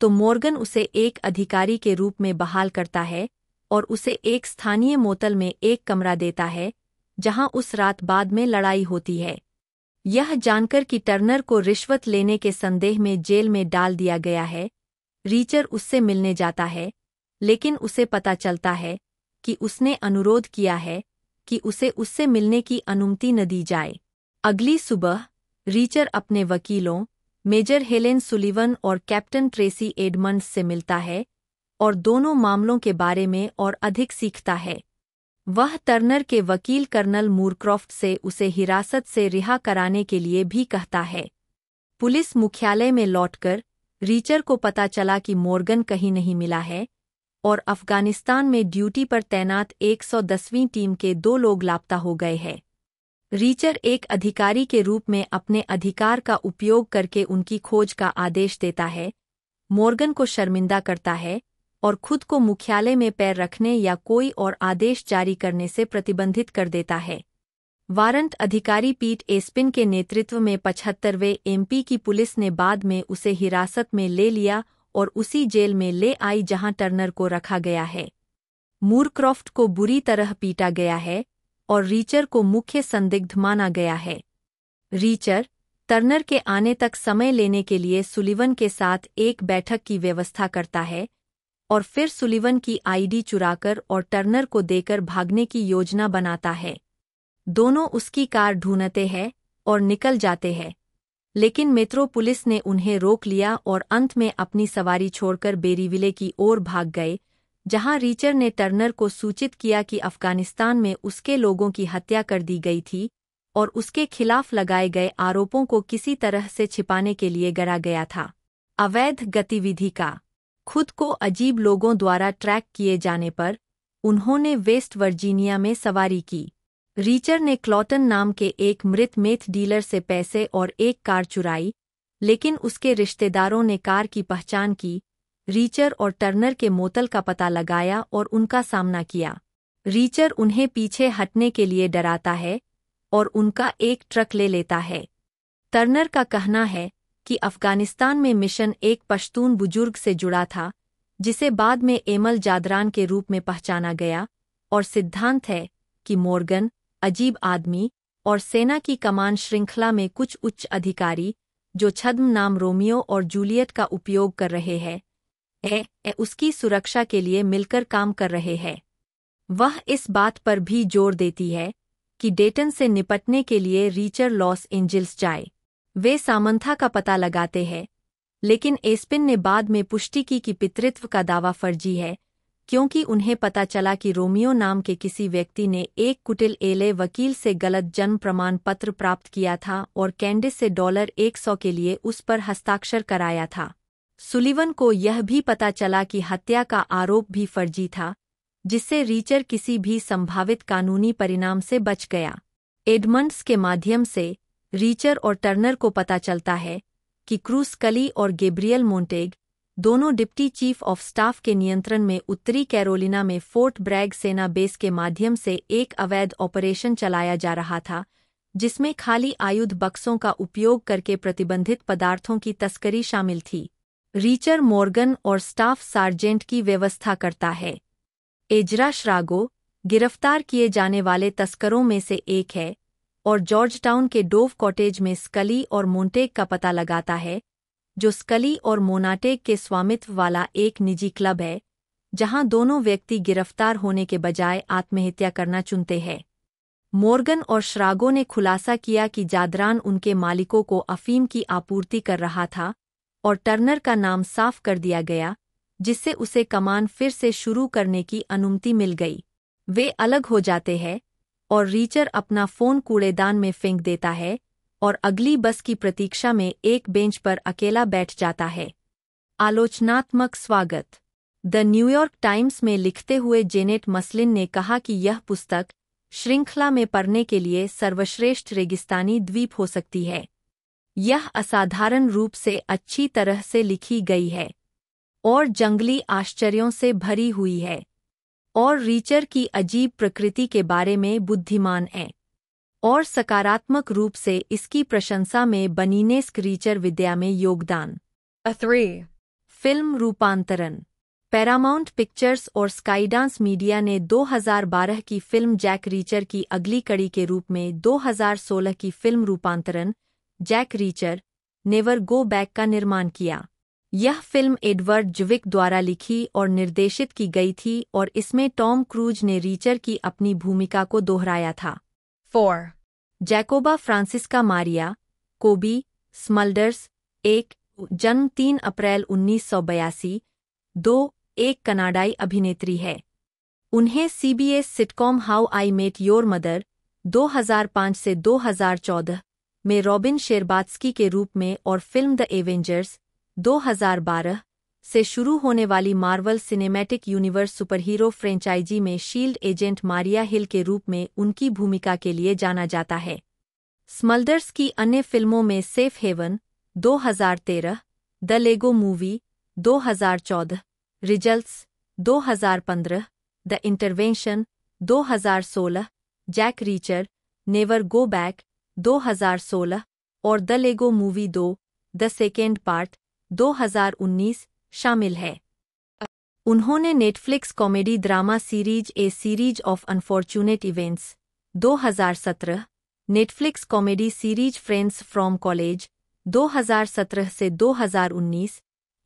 Speaker 1: तो मोर्गन उसे एक अधिकारी के रूप में बहाल करता है और उसे एक स्थानीय मोतल में एक कमरा देता है जहां उस रात बाद में लड़ाई होती है यह जानकर कि टर्नर को रिश्वत लेने के संदेह में जेल में डाल दिया गया है रीचर उससे मिलने जाता है लेकिन उसे पता चलता है कि उसने अनुरोध किया है कि उसे उससे मिलने की अनुमति न दी जाए अगली सुबह रीचर अपने वकीलों मेजर हेलेन सुलिवन और कैप्टन ट्रेसी एडमंड्स से मिलता है और दोनों मामलों के बारे में और अधिक सीखता है वह टर्नर के वकील कर्नल मूरक्रॉफ्ट से उसे हिरासत से रिहा कराने के लिए भी कहता है पुलिस मुख्यालय में लौटकर रीचर को पता चला कि मोर्गन कहीं नहीं मिला है और अफगानिस्तान में ड्यूटी पर तैनात 110वीं टीम के दो लोग लापता हो गए हैं रीचर एक अधिकारी के रूप में अपने अधिकार का उपयोग करके उनकी खोज का आदेश देता है मोर्गन को शर्मिंदा करता है और खुद को मुख्यालय में पैर रखने या कोई और आदेश जारी करने से प्रतिबंधित कर देता है वारंट अधिकारी पीट एस्पिन के नेतृत्व में पचहत्तरवें एमपी की पुलिस ने बाद में उसे हिरासत में ले लिया और उसी जेल में ले आई जहां टर्नर को रखा गया है मूरक्रॉफ्ट को बुरी तरह पीटा गया है और रीचर को मुख्य संदिग्ध माना गया है रीचर टर्नर के आने तक समय लेने के लिए सुलिवन के साथ एक बैठक की व्यवस्था करता है और फिर सुलिवन की आईडी चुराकर और टर्नर को देकर भागने की योजना बनाता है दोनों उसकी कार ढूंढते हैं और निकल जाते हैं लेकिन मेट्रो पुलिस ने उन्हें रोक लिया और अंत में अपनी सवारी छोड़कर बेरीविले की ओर भाग गए जहां रीचर ने टर्नर को सूचित किया कि अफगानिस्तान में उसके लोगों की हत्या कर दी गई थी और उसके खिलाफ लगाए गए आरोपों को किसी तरह से छिपाने के लिए गरा गया था अवैध गतिविधि का खुद को अजीब लोगों द्वारा ट्रैक किए जाने पर उन्होंने वेस्ट वर्जीनिया में सवारी की रीचर ने क्लॉटन नाम के एक मृत मेथ डीलर से पैसे और एक कार चुराई लेकिन उसके रिश्तेदारों ने कार की पहचान की रीचर और टर्नर के मोतल का पता लगाया और उनका सामना किया रीचर उन्हें पीछे हटने के लिए डराता है और उनका एक ट्रक ले लेता है टर्नर का कहना है कि अफगानिस्तान में मिशन एक पश्तून बुजुर्ग से जुड़ा था जिसे बाद में एमल जादरान के रूप में पहचाना गया और सिद्धांत है कि मोर्गन अजीब आदमी और सेना की कमान श्रृंखला में कुछ उच्च अधिकारी जो छद्म नाम रोमियो और जूलियट का उपयोग कर रहे हैं ए, ए उसकी सुरक्षा के लिए मिलकर काम कर रहे हैं वह इस बात पर भी जोर देती है कि डेटन से निपटने के लिए रीचर लॉस एंजिल्स जाए वे सामंथा का पता लगाते हैं लेकिन एस्पिन ने बाद में पुष्टि की कि पितृत्व का दावा फर्जी है क्योंकि उन्हें पता चला कि रोमियो नाम के किसी व्यक्ति ने एक कुटिल एले वकील से गलत जन्म प्रमाण पत्र प्राप्त किया था और कैंडिस से डॉलर एक सौ के लिए उस पर हस्ताक्षर कराया था सुलिवन को यह भी पता चला कि हत्या का आरोप भी फर्जी था जिससे रीचर किसी भी संभावित कानूनी परिणाम से बच गया एडमंड्स के माध्यम से रीचर और टर्नर को पता चलता है कि क्रूस कली और गेब्रियल मोंटेग दोनों डिप्टी चीफ ऑफ स्टाफ के नियंत्रण में उत्तरी कैरोलिना में फोर्ट ब्रैग सेना बेस के माध्यम से एक अवैध ऑपरेशन चलाया जा रहा था जिसमें खाली आयुध बक्सों का उपयोग करके प्रतिबंधित पदार्थों की तस्करी शामिल थी रीचर मॉर्गन और स्टाफ सार्जेंट की व्यवस्था करता है एजरा श्रागो गिरफ्तार किए जाने वाले तस्करों में से एक है और जॉर्जटाउन के डोव कॉटेज में स्कली और मोन्टेक का पता लगाता है जो स्कली और मोनाटेक के स्वामित्व वाला एक निजी क्लब है जहां दोनों व्यक्ति गिरफ्तार होने के बजाय आत्महत्या करना चुनते हैं मोर्गन और श्रागो ने खुलासा किया कि जादरान उनके मालिकों को अफीम की आपूर्ति कर रहा था और टर्नर का नाम साफ कर दिया गया जिससे उसे कमान फिर से शुरू करने की अनुमति मिल गई वे अलग हो जाते हैं और रीचर अपना फोन कूड़ेदान में फेंक देता है और अगली बस की प्रतीक्षा में एक बेंच पर अकेला बैठ जाता है आलोचनात्मक स्वागत द न्यूयॉर्क टाइम्स में लिखते हुए जेनेट मसलिन ने कहा कि यह पुस्तक श्रृंखला में पढ़ने के लिए सर्वश्रेष्ठ रेगिस्तानी द्वीप हो सकती है यह असाधारण रूप से अच्छी तरह से लिखी गई है और जंगली आश्चर्यों से भरी हुई है और रीचर की अजीब प्रकृति के बारे में बुद्धिमान हैं और सकारात्मक रूप से इसकी प्रशंसा में बनीनेस्क रीचर विद्या में योगदान थ्री फिल्म रूपांतरण पैरामाउंट पिक्चर्स और स्काईडांस मीडिया ने 2012 की फिल्म जैक रीचर की अगली कड़ी के रूप में 2016 की फिल्म रूपांतरण Jack Reacher never go back का निर्माण किया यह फिल्म एडवर्ड जुविक द्वारा लिखी और निर्देशित की गई थी और इसमें टॉम क्रूज ने रीचर की अपनी भूमिका को दोहराया था four जैकोबा Franziska Maria Cobie Smulders एक जन्म तीन अप्रैल उन्नीस सौ बयासी दो एक कनाडाई अभिनेत्री है उन्हें CBS sitcom how I met your mother 2005 से 2014 में रॉबिन शेरबात्सकी के रूप में और फिल्म द एवेंजर्स 2012 से शुरू होने वाली Marvel cinematic universe superhero franchise में शील्ड एजेंट मारिया हिल के रूप में उनकी भूमिका के लिए जाना जाता है स्मल्डर्स की अन्य फिल्मों में safe haven 2013, the Lego movie 2014, results 2015, the intervention 2016, Jack Reacher never go back 2016 और द लेगो मूवी दो द सेकेंड पार्ट 2019 शामिल है उन्होंने Netflix comedy drama series A series of unfortunate events 2017 Netflix comedy series friends from college 2017 से 2019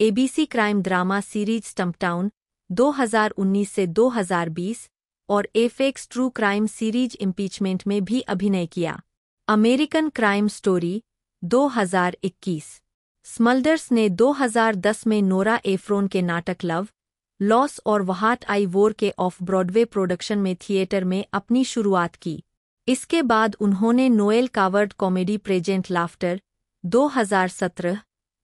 Speaker 1: ABC crime drama series Stumptown 2019 से 2020 और FX true crime series impeachment में भी अभिनय किया अमेरिकन क्राइम स्टोरी 2021 स्मल्डर्स ने 2010 में नोरा एफ्रोन के नाटक लव लॉस और वहाट आई वोर के ऑफ ब्रॉडवे प्रोडक्शन में थिएटर में अपनी शुरुआत की इसके बाद उन्होंने Noel Coward comedy present laughter 2017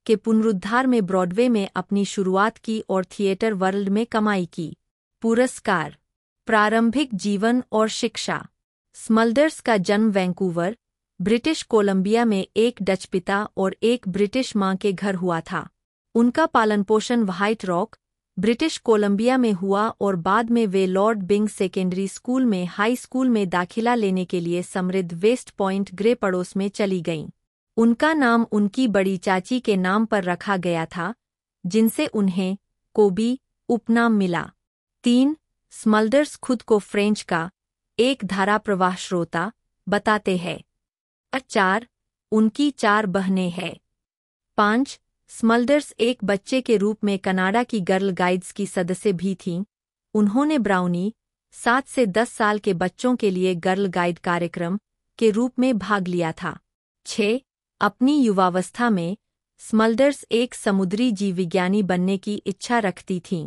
Speaker 1: के पुनरुद्धार में ब्रॉडवे में अपनी शुरुआत की और थिएटर वर्ल्ड में कमाई की पुरस्कार प्रारंभिक जीवन और शिक्षा स्मल्डर्स का जन्म वैंकूवर ब्रिटिश कोलंबिया में एक डच पिता और एक ब्रिटिश मां के घर हुआ था उनका पालन पोषण व्हाइट रॉक ब्रिटिश कोलंबिया में हुआ और बाद में वे लॉर्ड बिंग सेकेंडरी स्कूल में हाई स्कूल में दाखिला लेने के लिए समृद्ध वेस्ट पॉइंट ग्रे पड़ोस में चली गईं उनका नाम उनकी बड़ी चाची के नाम पर रखा गया था जिनसे उन्हें कोबी उपनाम मिला तीन स्मल्डर्स खुद को फ्रेंच का एक धारा प्रवाह श्रोता बताते हैं चार उनकी चार बहनें हैं पाँच स्मल्डर्स एक बच्चे के रूप में कनाडा की गर्ल गाइड्स की सदस्य भी थीं उन्होंने ब्राउनी सात से दस साल के बच्चों के लिए गर्ल गाइड कार्यक्रम के रूप में भाग लिया था छः अपनी युवावस्था में स्मल्डर्स एक समुद्री जीव विज्ञानी बनने की इच्छा रखती थीं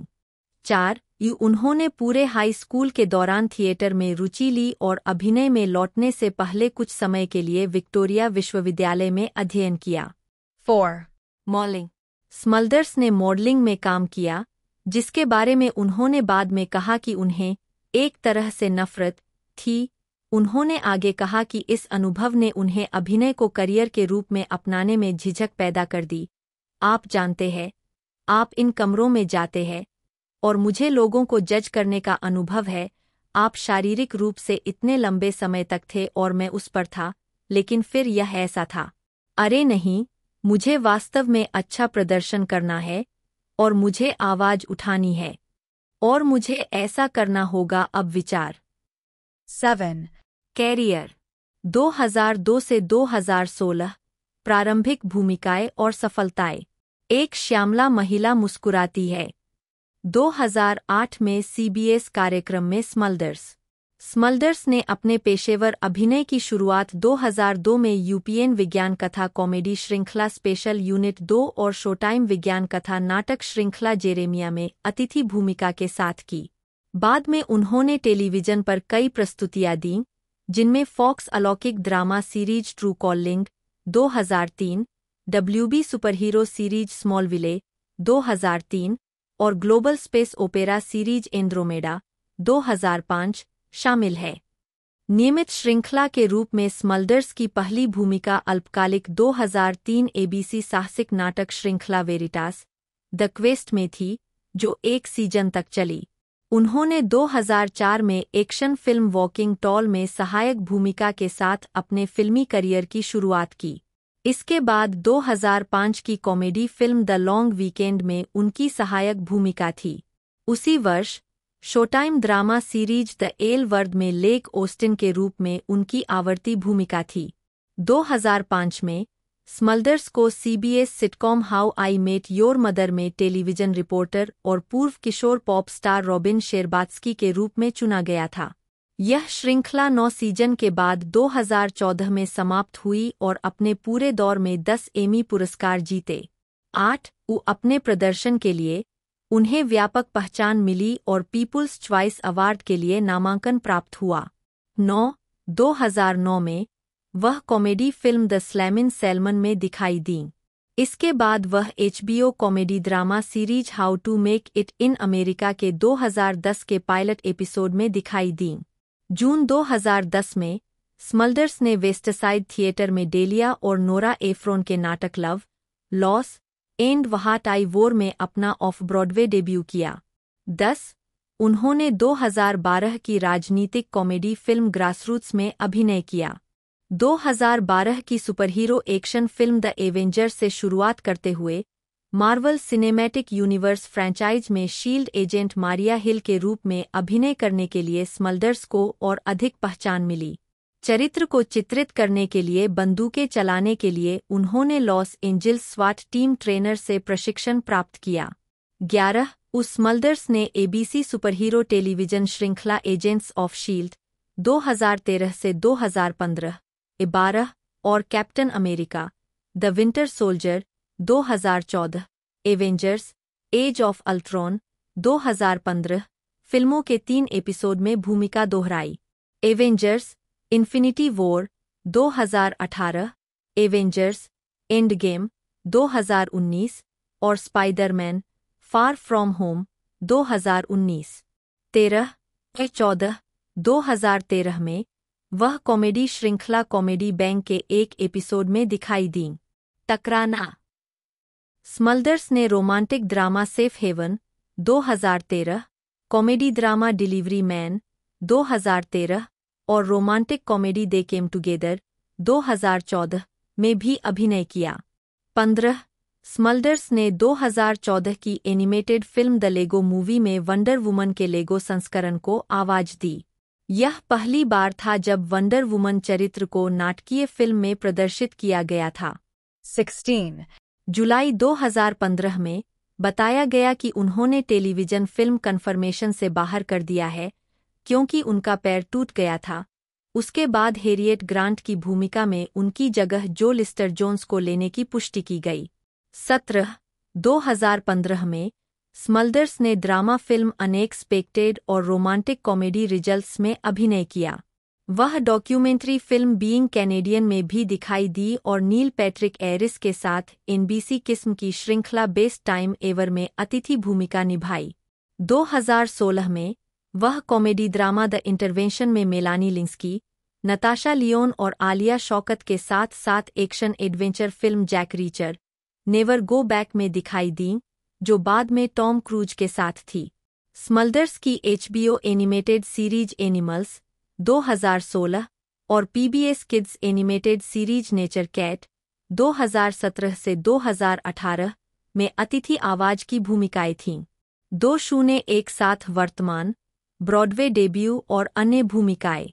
Speaker 1: चार यू उन्होंने पूरे हाई स्कूल के दौरान थिएटर में रुचि ली और अभिनय में लौटने से पहले कुछ समय के लिए विक्टोरिया विश्वविद्यालय में अध्ययन किया फोर मॉलिंग स्मल्दर्स ने मॉडलिंग में काम किया जिसके बारे में उन्होंने बाद में कहा कि उन्हें एक तरह से नफरत थी उन्होंने आगे कहा कि इस अनुभव ने उन्हें अभिनय को करियर के रूप में अपनाने में झिझक पैदा कर दी आप जानते हैं आप इन कमरों में जाते हैं और मुझे लोगों को जज करने का अनुभव है आप शारीरिक रूप से इतने लंबे समय तक थे और मैं उस पर था लेकिन फिर यह ऐसा था अरे नहीं मुझे वास्तव में अच्छा प्रदर्शन करना है और मुझे आवाज उठानी है और मुझे ऐसा करना होगा अब विचार सेवन कैरियर 2002 से 2016 प्रारंभिक भूमिकाएं और सफलताएं एक श्यामला महिला मुस्कुराती है 2008 में सीबीएस कार्यक्रम में स्मल्डर्स स्मल्डर्स ने अपने पेशेवर अभिनय की शुरुआत 2002 में यूपीएन विज्ञान कथा कॉमेडी श्रृंखला स्पेशल यूनिट दो और शोटाइम विज्ञान कथा नाटक श्रृंखला जेरेमिया में अतिथि भूमिका के साथ की बाद में उन्होंने टेलीविजन पर कई प्रस्तुतियां दीं जिनमें फॉक्स अलौकिक drama series True Calling 2003, WB superhero series Smallville 2003, और Global space opera series Andromeda 2005 शामिल है नियमित श्रृंखला के रूप में स्मल्डर्स की पहली भूमिका अल्पकालिक 2003 एबीसी साहसिक नाटक श्रृंखला वेरिटास द क्वेस्ट में थी जो एक सीजन तक चली उन्होंने 2004 में एक्शन फिल्म वॉकिंग टॉल में सहायक भूमिका के साथ अपने फिल्मी करियर की शुरुआत की इसके बाद 2005 की comedy film The Long Weekend में उनकी सहायक भूमिका थी उसी वर्ष Showtime drama series The L Word में लेक ओस्टिन के रूप में उनकी आवर्ती भूमिका थी 2005 में स्मल्डर्स को CBS sitcom how I met your Mother में टेलीविजन रिपोर्टर और पूर्व किशोर पॉप स्टार रॉबिन शेरबात्सकी के रूप में चुना गया था यह श्रृंखला नौ सीजन के बाद 2014 में समाप्त हुई और अपने पूरे दौर में 10 एमी पुरस्कार जीते आठ वो अपने प्रदर्शन के लिए उन्हें व्यापक पहचान मिली और पीपुल्स च्वाइस अवार्ड के लिए नामांकन प्राप्त हुआ नौ 2009 में वह comedy film The Slammin Salmon में दिखाई दीं इसके बाद वह HBO comedy drama series How to Make It in America के 2010 के पायलट एपिसोड में दिखाई दीं जून 2010 में स्मल्डर्स ने वेस्टसाइड थिएटर में डेलिया और नोरा एफ्रोन के नाटक Love Loss and What I Wore में अपना ऑफ ब्रॉडवे डेब्यू किया दस उन्होंने 2012 की राजनीतिक कॉमेडी फिल्म ग्रासरूट्स में अभिनय किया 2012 की superhero action film The Avenger से शुरुआत करते हुए मार्वल सिनेमैटिक यूनिवर्स फ्रैंचाइज में शील्ड एजेंट मारिया हिल के रूप में अभिनय करने के लिए स्मल्डर्स को और अधिक पहचान मिली चरित्र को चित्रित करने के लिए बंदूकें चलाने के लिए उन्होंने लॉस एंजल्स स्वाट टीम ट्रेनर से प्रशिक्षण प्राप्त किया ग्यारह उस स्मल्डर्स ने एबीसी सुपरहीरो टेलीविजन श्रृंखला एजेंट्स ऑफ शील्ड 2013 से 2015, हजार और Captain America The Winter Soldier 2014 Avengers Age of Ultron 2015 फिल्मों के तीन एपिसोड में भूमिका दोहराई Avengers Infinity War 2018 Avengers Endgame 2019 और स्पाइडरमैन फार फ्रॉम होम 2019 तेरह ए चौदह दो में वह कॉमेडी श्रृंखला कॉमेडी बैंक के एक एपिसोड में दिखाई दीं टकराना स्मल्दर्स ने romantic drama Safe haven 2013, comedy drama Delivery Man 2013 और romantic comedy They Came Together 2014 में भी अभिनय किया 15. स्मल्डर्स ने 2014 की animated film The Lego Movie में वंडर वुमन के लेगो संस्करण को आवाज दी यह पहली बार था जब वंडर वुमन चरित्र को नाटकीय फिल्म में प्रदर्शित किया गया था 16. जुलाई 2015 में बताया गया कि उन्होंने टेलीविजन फिल्म कन्फर्मेशन से बाहर कर दिया है क्योंकि उनका पैर टूट गया था उसके बाद हेरियट ग्रांट की भूमिका में उनकी जगह जो लिस्टर जोन्स को लेने की पुष्टि की गई सत्रह 2015 में स्मल्दर्स ने ड्रामा फिल्म अनेक स्पेक्टेड और रोमांटिक कॉमेडी रिजल्ट्स में अभिनय किया वह डॉक्यूमेंट्री फिल्म बीइंग कैनेडियन में भी दिखाई दी और नील पैट्रिक एरिस के साथ एनबीसी किस्म की श्रृंखला बेस्ट टाइम एवर में अतिथि भूमिका निभाई 2016 में वह कॉमेडी ड्रामा द इंटरवेंशन में मेलानी की नताशा लियोन और आलिया शौकत के साथ साथ action adventure film Jack Reacher never go Back में दिखाई दीं जो बाद में टॉम क्रूज के साथ थी स्मल्डर्स की एचबीओ एनिमेटेड सीरीज एनिमल्स 2016 और PBS Kids animated series Nature Cat 2017 से 2018 में अतिथि आवाज की भूमिकाएं थीं दो शून्य एक साथ वर्तमान ब्रॉडवे डेब्यू और अन्य भूमिकाएं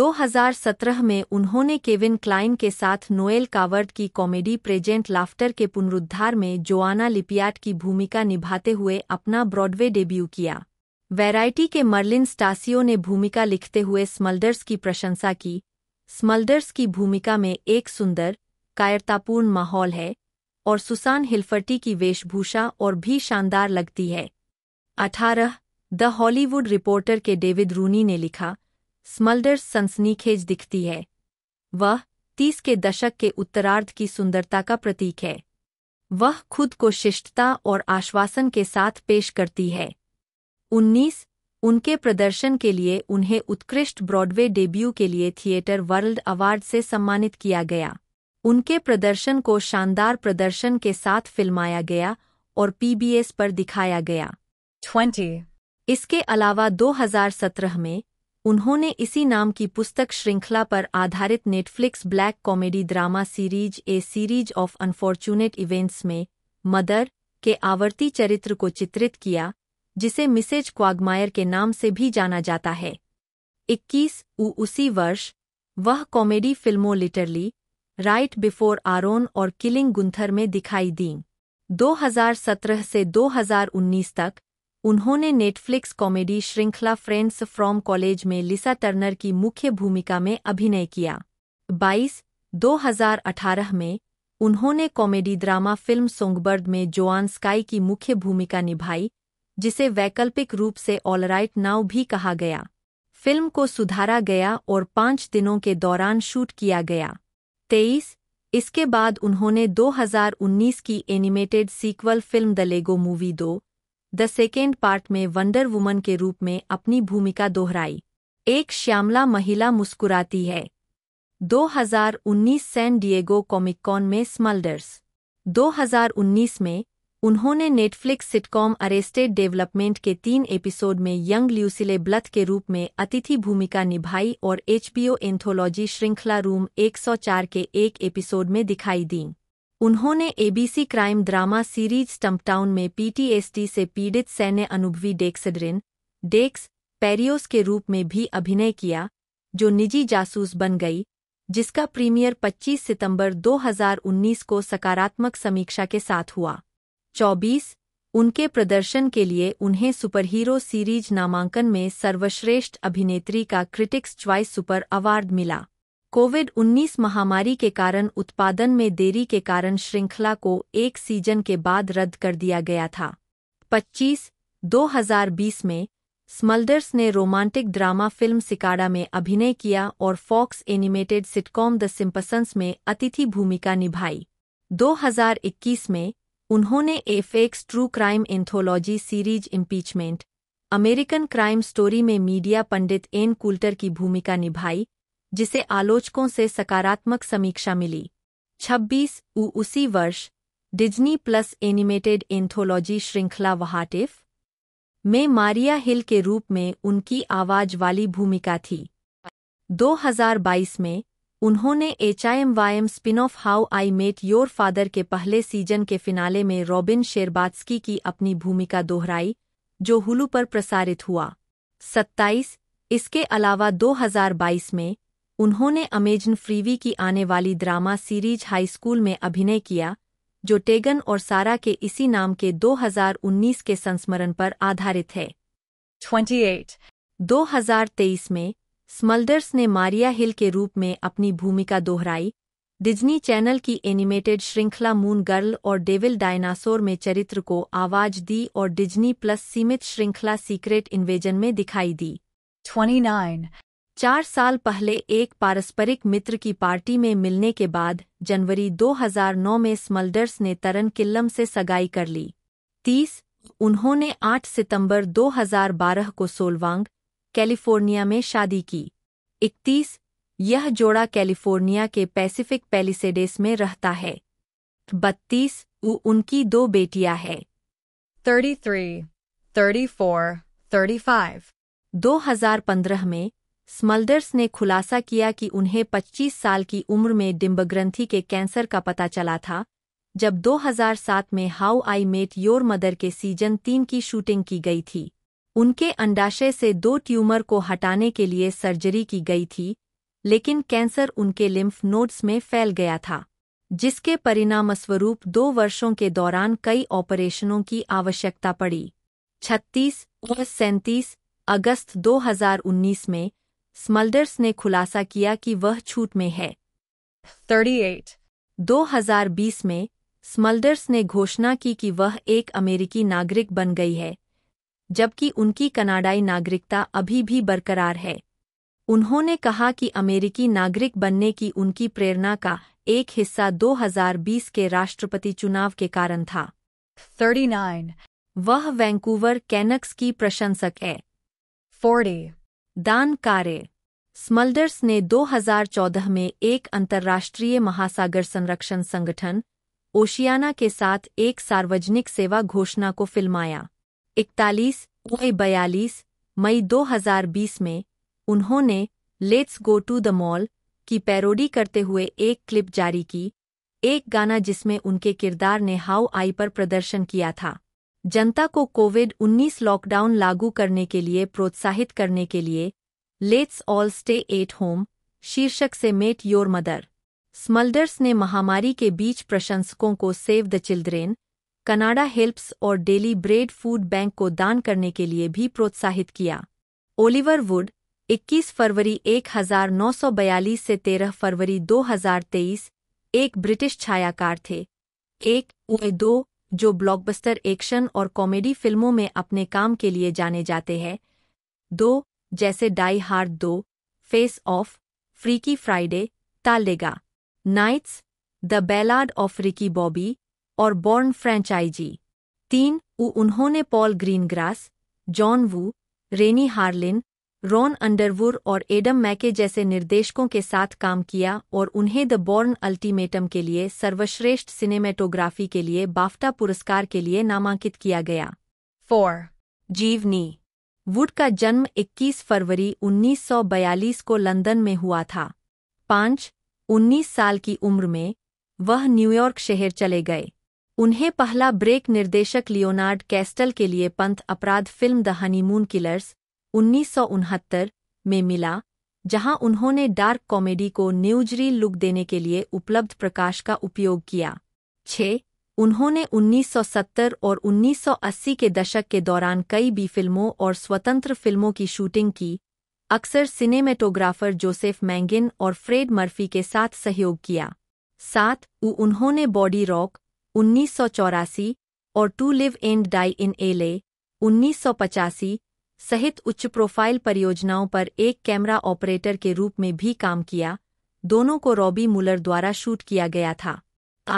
Speaker 1: 2017 में उन्होंने केविन क्लाइन के साथ नोएल कावर्ड की कॉमेडी प्रेजेंट लाफ्टर के पुनरुद्धार में जोआना लिपियाट की भूमिका निभाते हुए अपना ब्रॉडवे डेब्यू किया वैरायटी के मर्लिन स्टासियो ने भूमिका लिखते हुए स्मल्डर्स की प्रशंसा की स्मल्डर्स की भूमिका में एक सुंदर कायरतापूर्ण माहौल है और सुसान हिल्फर्टी की वेशभूषा और भी शानदार लगती है अठारह द हॉलीवुड रिपोर्टर के डेविड रूनी ने लिखा स्मल्डर्स सनसनीखेज दिखती है वह तीस के दशक के उत्तरार्ध की सुंदरता का प्रतीक है वह खुद को शिष्टता और आश्वासन के साथ पेश करती है उन्नीस उनके प्रदर्शन के लिए उन्हें उत्कृष्ट ब्रॉडवे डेब्यू के लिए थिएटर वर्ल्ड अवार्ड से सम्मानित किया गया उनके प्रदर्शन को शानदार प्रदर्शन के साथ फिल्माया गया और पीबीएस पर दिखाया गया 20. इसके अलावा 2017 में उन्होंने इसी नाम की पुस्तक श्रृंखला पर आधारित Netflix black comedy drama series A series of unfortunate Events में मदर के आवर्ती चरित्र को चित्रित किया जिसे मिसेज क्वागमायर के नाम से भी जाना जाता है 21 उ उसी वर्ष वह कॉमेडी फिल्मों लिटरली राइट बिफोर आरोन और किलिंग गुंथर में दिखाई दीं 2017 से 2019 तक उन्होंने नेटफ्लिक्स कॉमेडी श्रृंखला फ्रेंड्स फ्रॉम कॉलेज में लिसा टर्नर की मुख्य भूमिका में अभिनय किया 22 2018 में उन्होंने कॉमेडी ड्रामा फिल्म सोंगबर्द में जोआन स्काई की मुख्य भूमिका निभाई जिसे वैकल्पिक रूप से ऑलराइट नाउ भी कहा गया फिल्म को सुधारा गया और पांच दिनों के दौरान शूट किया गया तेईस इसके बाद उन्होंने 2019 की animated sequel film The Lego movie दो द सेकेंड पार्ट में वंडर वुमन के रूप में अपनी भूमिका दोहराई एक श्यामला महिला मुस्कुराती है 2019 सैन डिएगो कॉमिक कॉन में स्मल्डर्स 2019 में उन्होंने नेटफ्लिक्स सिटकॉम अरेस्टेड डेवलपमेंट के तीन एपिसोड में यंग ल्यूसिले ब्लथ के रूप में अतिथि भूमिका निभाई और एचबीओ एंथोलॉजी श्रृंखला रूम 104 के एक एपिसोड में दिखाई दीं उन्होंने ABC crime drama series Stumptown में पीटीएसटी से पीड़ित सैन्य अनुभवी डेक्सड्रिन डेक्स पेरियोस के रूप में भी अभिनय किया जो निजी जासूस बन गई जिसका प्रीमियर 25 सितंबर 2019 को सकारात्मक समीक्षा के साथ हुआ चौबीस उनके प्रदर्शन के लिए उन्हें सुपरहीरो सीरीज नामांकन में सर्वश्रेष्ठ अभिनेत्री का क्रिटिक्स च्वाइस सुपर अवार्ड मिला कोविड 19 महामारी के कारण उत्पादन में देरी के कारण श्रृंखला को एक सीजन के बाद रद्द कर दिया गया था 25 2020 में स्मल्डर्स ने रोमांटिक ड्रामा फिल्म सिकाड़ा में अभिनय किया और Fox animated sitcom The Simpsons में अतिथि भूमिका निभाई 2021 में उन्होंने FX true crime anthology series Impeachment American Crime Story में मीडिया पंडित एन कुल्टर की भूमिका निभाई जिसे आलोचकों से सकारात्मक समीक्षा मिली 26 उ उसी वर्ष डिज्नी प्लस एनिमेटेड एंथोलॉजी श्रृंखला वहाटिफ में मारिया हिल के रूप में उनकी आवाज वाली भूमिका थी 2022 में उन्होंने H I M Y M spin off How I met Your Father के पहले सीजन के फिनाले में रॉबिन शेरबात्सकी की अपनी भूमिका दोहराई जो हुलू पर प्रसारित हुआ 27 इसके अलावा 2022 में उन्होंने अमेजन फ्रीवी की आने वाली ड्रामा सीरीज हाई स्कूल में अभिनय किया जो टेगन और सारा के इसी नाम के 2019 के संस्मरण पर आधारित है 28 2023 में स्मल्डर्स ने मारिया हिल के रूप में अपनी भूमिका दोहराई डिज्नी चैनल की एनिमेटेड श्रृंखला मून गर्ल और डेविल डायनासोर में चरित्र को आवाज दी और डिज्नी प्लस सीमित श्रृंखला सीक्रेट इन्वेजन में दिखाई दी 29. चार साल पहले एक पारस्परिक मित्र की पार्टी में मिलने के बाद जनवरी 2009 में स्मल्डर्स ने तरन किल्लम से सगाई कर ली 30. उन्होंने 8 सितंबर 2012 को सोलवांग कैलिफोर्निया में शादी की इकतीस यह जोड़ा कैलिफोर्निया के पैसिफिक पैलिसेडेस में रहता है बत्तीस उनकी दो बेटियां हैं 33, 34, 35. 2015 में स्मल्डर्स ने खुलासा किया कि उन्हें 25 साल की उम्र में डिम्बग्रंथि के कैंसर का पता चला था जब 2007 में How I met your Mother के सीजन तीन की शूटिंग की गई थी उनके अंडाशय से दो ट्यूमर को हटाने के लिए सर्जरी की गई थी लेकिन कैंसर उनके लिम्फ नोड्स में फैल गया था जिसके परिणामस्वरूप दो वर्षों के दौरान कई ऑपरेशनों की आवश्यकता पड़ी 36 और सैंतीस अगस्त 2019 में स्मल्डर्स ने खुलासा किया कि वह छूट में है 38 2020 में स्मल्डर्स ने घोषणा की कि वह एक अमेरिकी नागरिक बन गई है जबकि उनकी कनाडाई नागरिकता अभी भी बरकरार है उन्होंने कहा कि अमेरिकी नागरिक बनने की उनकी प्रेरणा का एक हिस्सा 2020 के राष्ट्रपति चुनाव के कारण था 39. वह वैंकूवर कैनक्स की प्रशंसक है 40. दान कार्य स्मल्डर्स ने 2014 में एक अंतर्राष्ट्रीय महासागर संरक्षण संगठन ओशियाना के साथ एक सार्वजनिक सेवा घोषणा को फिल्माया इकतालीस बयालीस मई 2020 में उन्होंने Let's Go to the Mall की पैरोडी करते हुए एक क्लिप जारी की एक गाना जिसमें उनके किरदार ने हाउ आई पर प्रदर्शन किया था जनता को कोविड 19 लॉकडाउन लागू करने के लिए प्रोत्साहित करने के लिए Let's All Stay at Home शीर्षक से मेट योर मदर स्मल्डर्स ने महामारी के बीच प्रशंसकों को Save the Children Canada Helps और डेली ब्रेड फूड बैंक को दान करने के लिए भी प्रोत्साहित किया ओलिवर वुड 21 फरवरी 1942 से 13 फरवरी 2023 एक ब्रिटिश छायाकार थे एक उए दो जो ब्लॉकबस्टर एक्शन और कॉमेडी फिल्मों में अपने काम के लिए जाने जाते हैं दो जैसे डाई हार्ड दो Face Off Freaky Friday Talladega Nights The Ballad of Ricky Bobby और बॉर्न फ्रेंचाइजी तीन उ उन्होंने Paul Greengrass John Woo Renny Harlin Ron Underwood और एडम मैके जैसे निर्देशकों के साथ काम किया और उन्हें द बॉर्न अल्टीमेटम के लिए सर्वश्रेष्ठ सिनेमेटोग्राफी के लिए बाफ्टा पुरस्कार के लिए नामांकित किया गया फोर जीवनी वुड का जन्म 21 फरवरी 1942 को लंदन में हुआ था पांच उन्नीस साल की उम्र में वह न्यूयॉर्क शहर चले गए उन्हें पहला ब्रेक निर्देशक लियोनार्ड कैस्टल के लिए पंथ अपराध फिल्म द हनीमून किलर्स उन्नीस में मिला जहां उन्होंने डार्क कॉमेडी को न्यूजरी लुक देने के लिए उपलब्ध प्रकाश का उपयोग किया छः उन्होंने 1970 और 1980 के दशक के दौरान कई बी फिल्मों और स्वतंत्र फिल्मों की शूटिंग की अक्सर सिनेमेटोग्राफर जोसेफ मैंगिन और फ्रेड मर्फी के साथ सहयोग किया साथ उन्होंने बॉडी रॉक उन्नीस सौ चौरासी और To Live and Die in L A उन्नीस सौ पचासी सहित उच्च प्रोफाइल परियोजनाओं पर एक कैमरा ऑपरेटर के रूप में भी काम किया दोनों को रॉबी मुलर द्वारा शूट किया गया था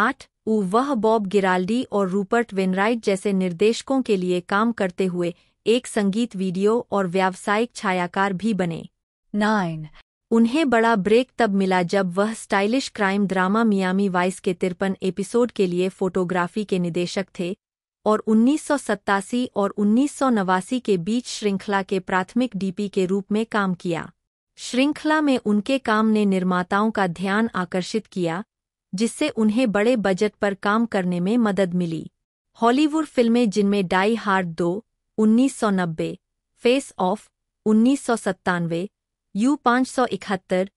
Speaker 1: आठ ऊ वह बॉब गिराल्डी और रूपर्ट वेनराइट जैसे निर्देशकों के लिए काम करते हुए एक संगीत वीडियो और व्यावसायिक छायाकार भी बने नाइन उन्हें बड़ा ब्रेक तब मिला जब वह stylish crime drama Miami Vice के तिरपन एपिसोड के लिए फोटोग्राफी के निदेशक थे और उन्नीस और उन्नीस के बीच श्रृंखला के प्राथमिक डीपी के रूप में काम किया श्रृंखला में उनके काम ने निर्माताओं का ध्यान आकर्षित किया जिससे उन्हें बड़े बजट पर काम करने में मदद मिली हॉलीवुड फिल्में जिनमें डाई हार्ड दो उन्नीस फेस ऑफ उन्नीस यू पाँच सौ इकहत्तर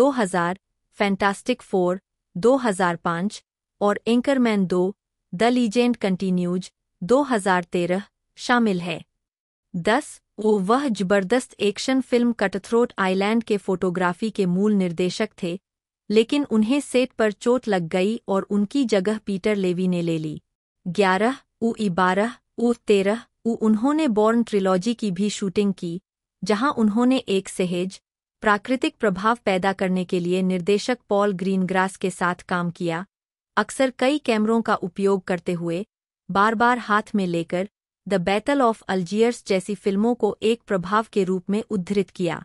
Speaker 1: दो हजार फैंटास्टिक फोर दो हजार पाँच और एंकरमैन दो द लीजेंड कंटिन्यूज दो हजार तेरह शामिल है दस वो वह जबरदस्त एक्शन फिल्म कटथ्रोट आइलैंड के फोटोग्राफी के मूल निर्देशक थे लेकिन उन्हें सेट पर चोट लग गई और उनकी जगह पीटर लेवी ने ले ली ग्यारह उ इबारह उ तेरह उ उन्होंने बॉर्न ट्रिलॉजी की भी शूटिंग की जहां उन्होंने एक सहेज प्राकृतिक प्रभाव पैदा करने के लिए निर्देशक पॉल ग्रीनग्रास के साथ काम किया अक्सर कई कैमरों का उपयोग करते हुए बार बार हाथ में लेकर द बैटल ऑफ अल्जियर्स जैसी फिल्मों को एक प्रभाव के रूप में उद्धृत किया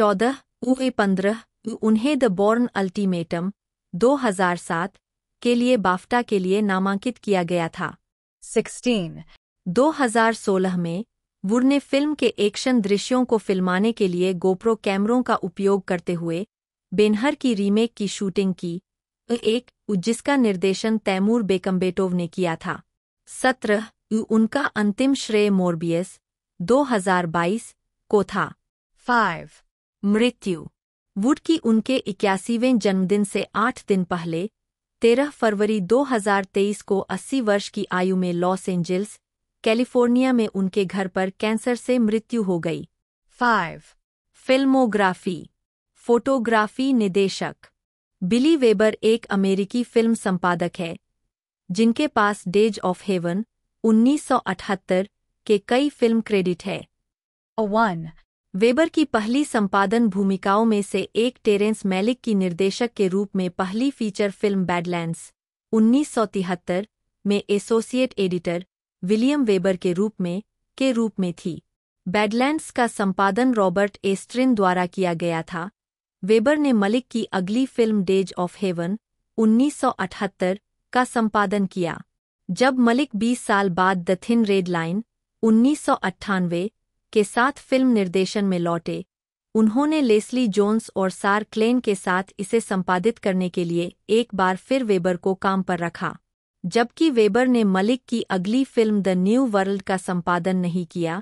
Speaker 1: चौदह उ पंद्रह उन्हें द बॉर्न अल्टीमेटम 2007 के लिए बाफ्टा के लिए नामांकित किया गया था 16 2016 में वुड ने फिल्म के एक्शन दृश्यों को फिल्माने के लिए गोप्रो कैमरों का उपयोग करते हुए बेनहर की रीमेक की शूटिंग की एक जिसका निर्देशन तैमूर बेकम्बेटोव ने किया था सत्रह उनका अंतिम श्रेय मोर्बियस 2022 को था फाइव मृत्यु वुड की उनके इक्यासीवें जन्मदिन से आठ दिन पहले तेरह फरवरी 2023 को 80 वर्ष की आयु में लॉस एंजल्स कैलिफोर्निया में उनके घर पर कैंसर से मृत्यु हो गई फाइव फिल्मोग्राफी फोटोग्राफी निदेशक बिली वेबर एक अमेरिकी फिल्म संपादक है जिनके पास डेज ऑफ हेवन 1978 के कई फिल्म क्रेडिट है वन वेबर की पहली संपादन भूमिकाओं में से एक टेरेंस मैलिक की निर्देशक के रूप में पहली फीचर फिल्म बैडलैंड्स 1973 में एसोसिएट एडिटर विलियम वेबर के रूप में के रूप में थी बैडलैंड्स का संपादन रॉबर्ट एस्ट्रिन द्वारा किया गया था वेबर ने मलिक की अगली फिल्म डेज ऑफ हेवन 1978 का संपादन किया जब मलिक 20 साल बाद द थिन रेड लाइन उन्नीस के साथ फिल्म निर्देशन में लौटे उन्होंने लेस्ली जोन्स और सार क्लेन के साथ इसे संपादित करने के लिए एक बार फिर वेबर को काम पर रखा जबकि वेबर ने मलिक की अगली फिल्म द न्यू वर्ल्ड का संपादन नहीं किया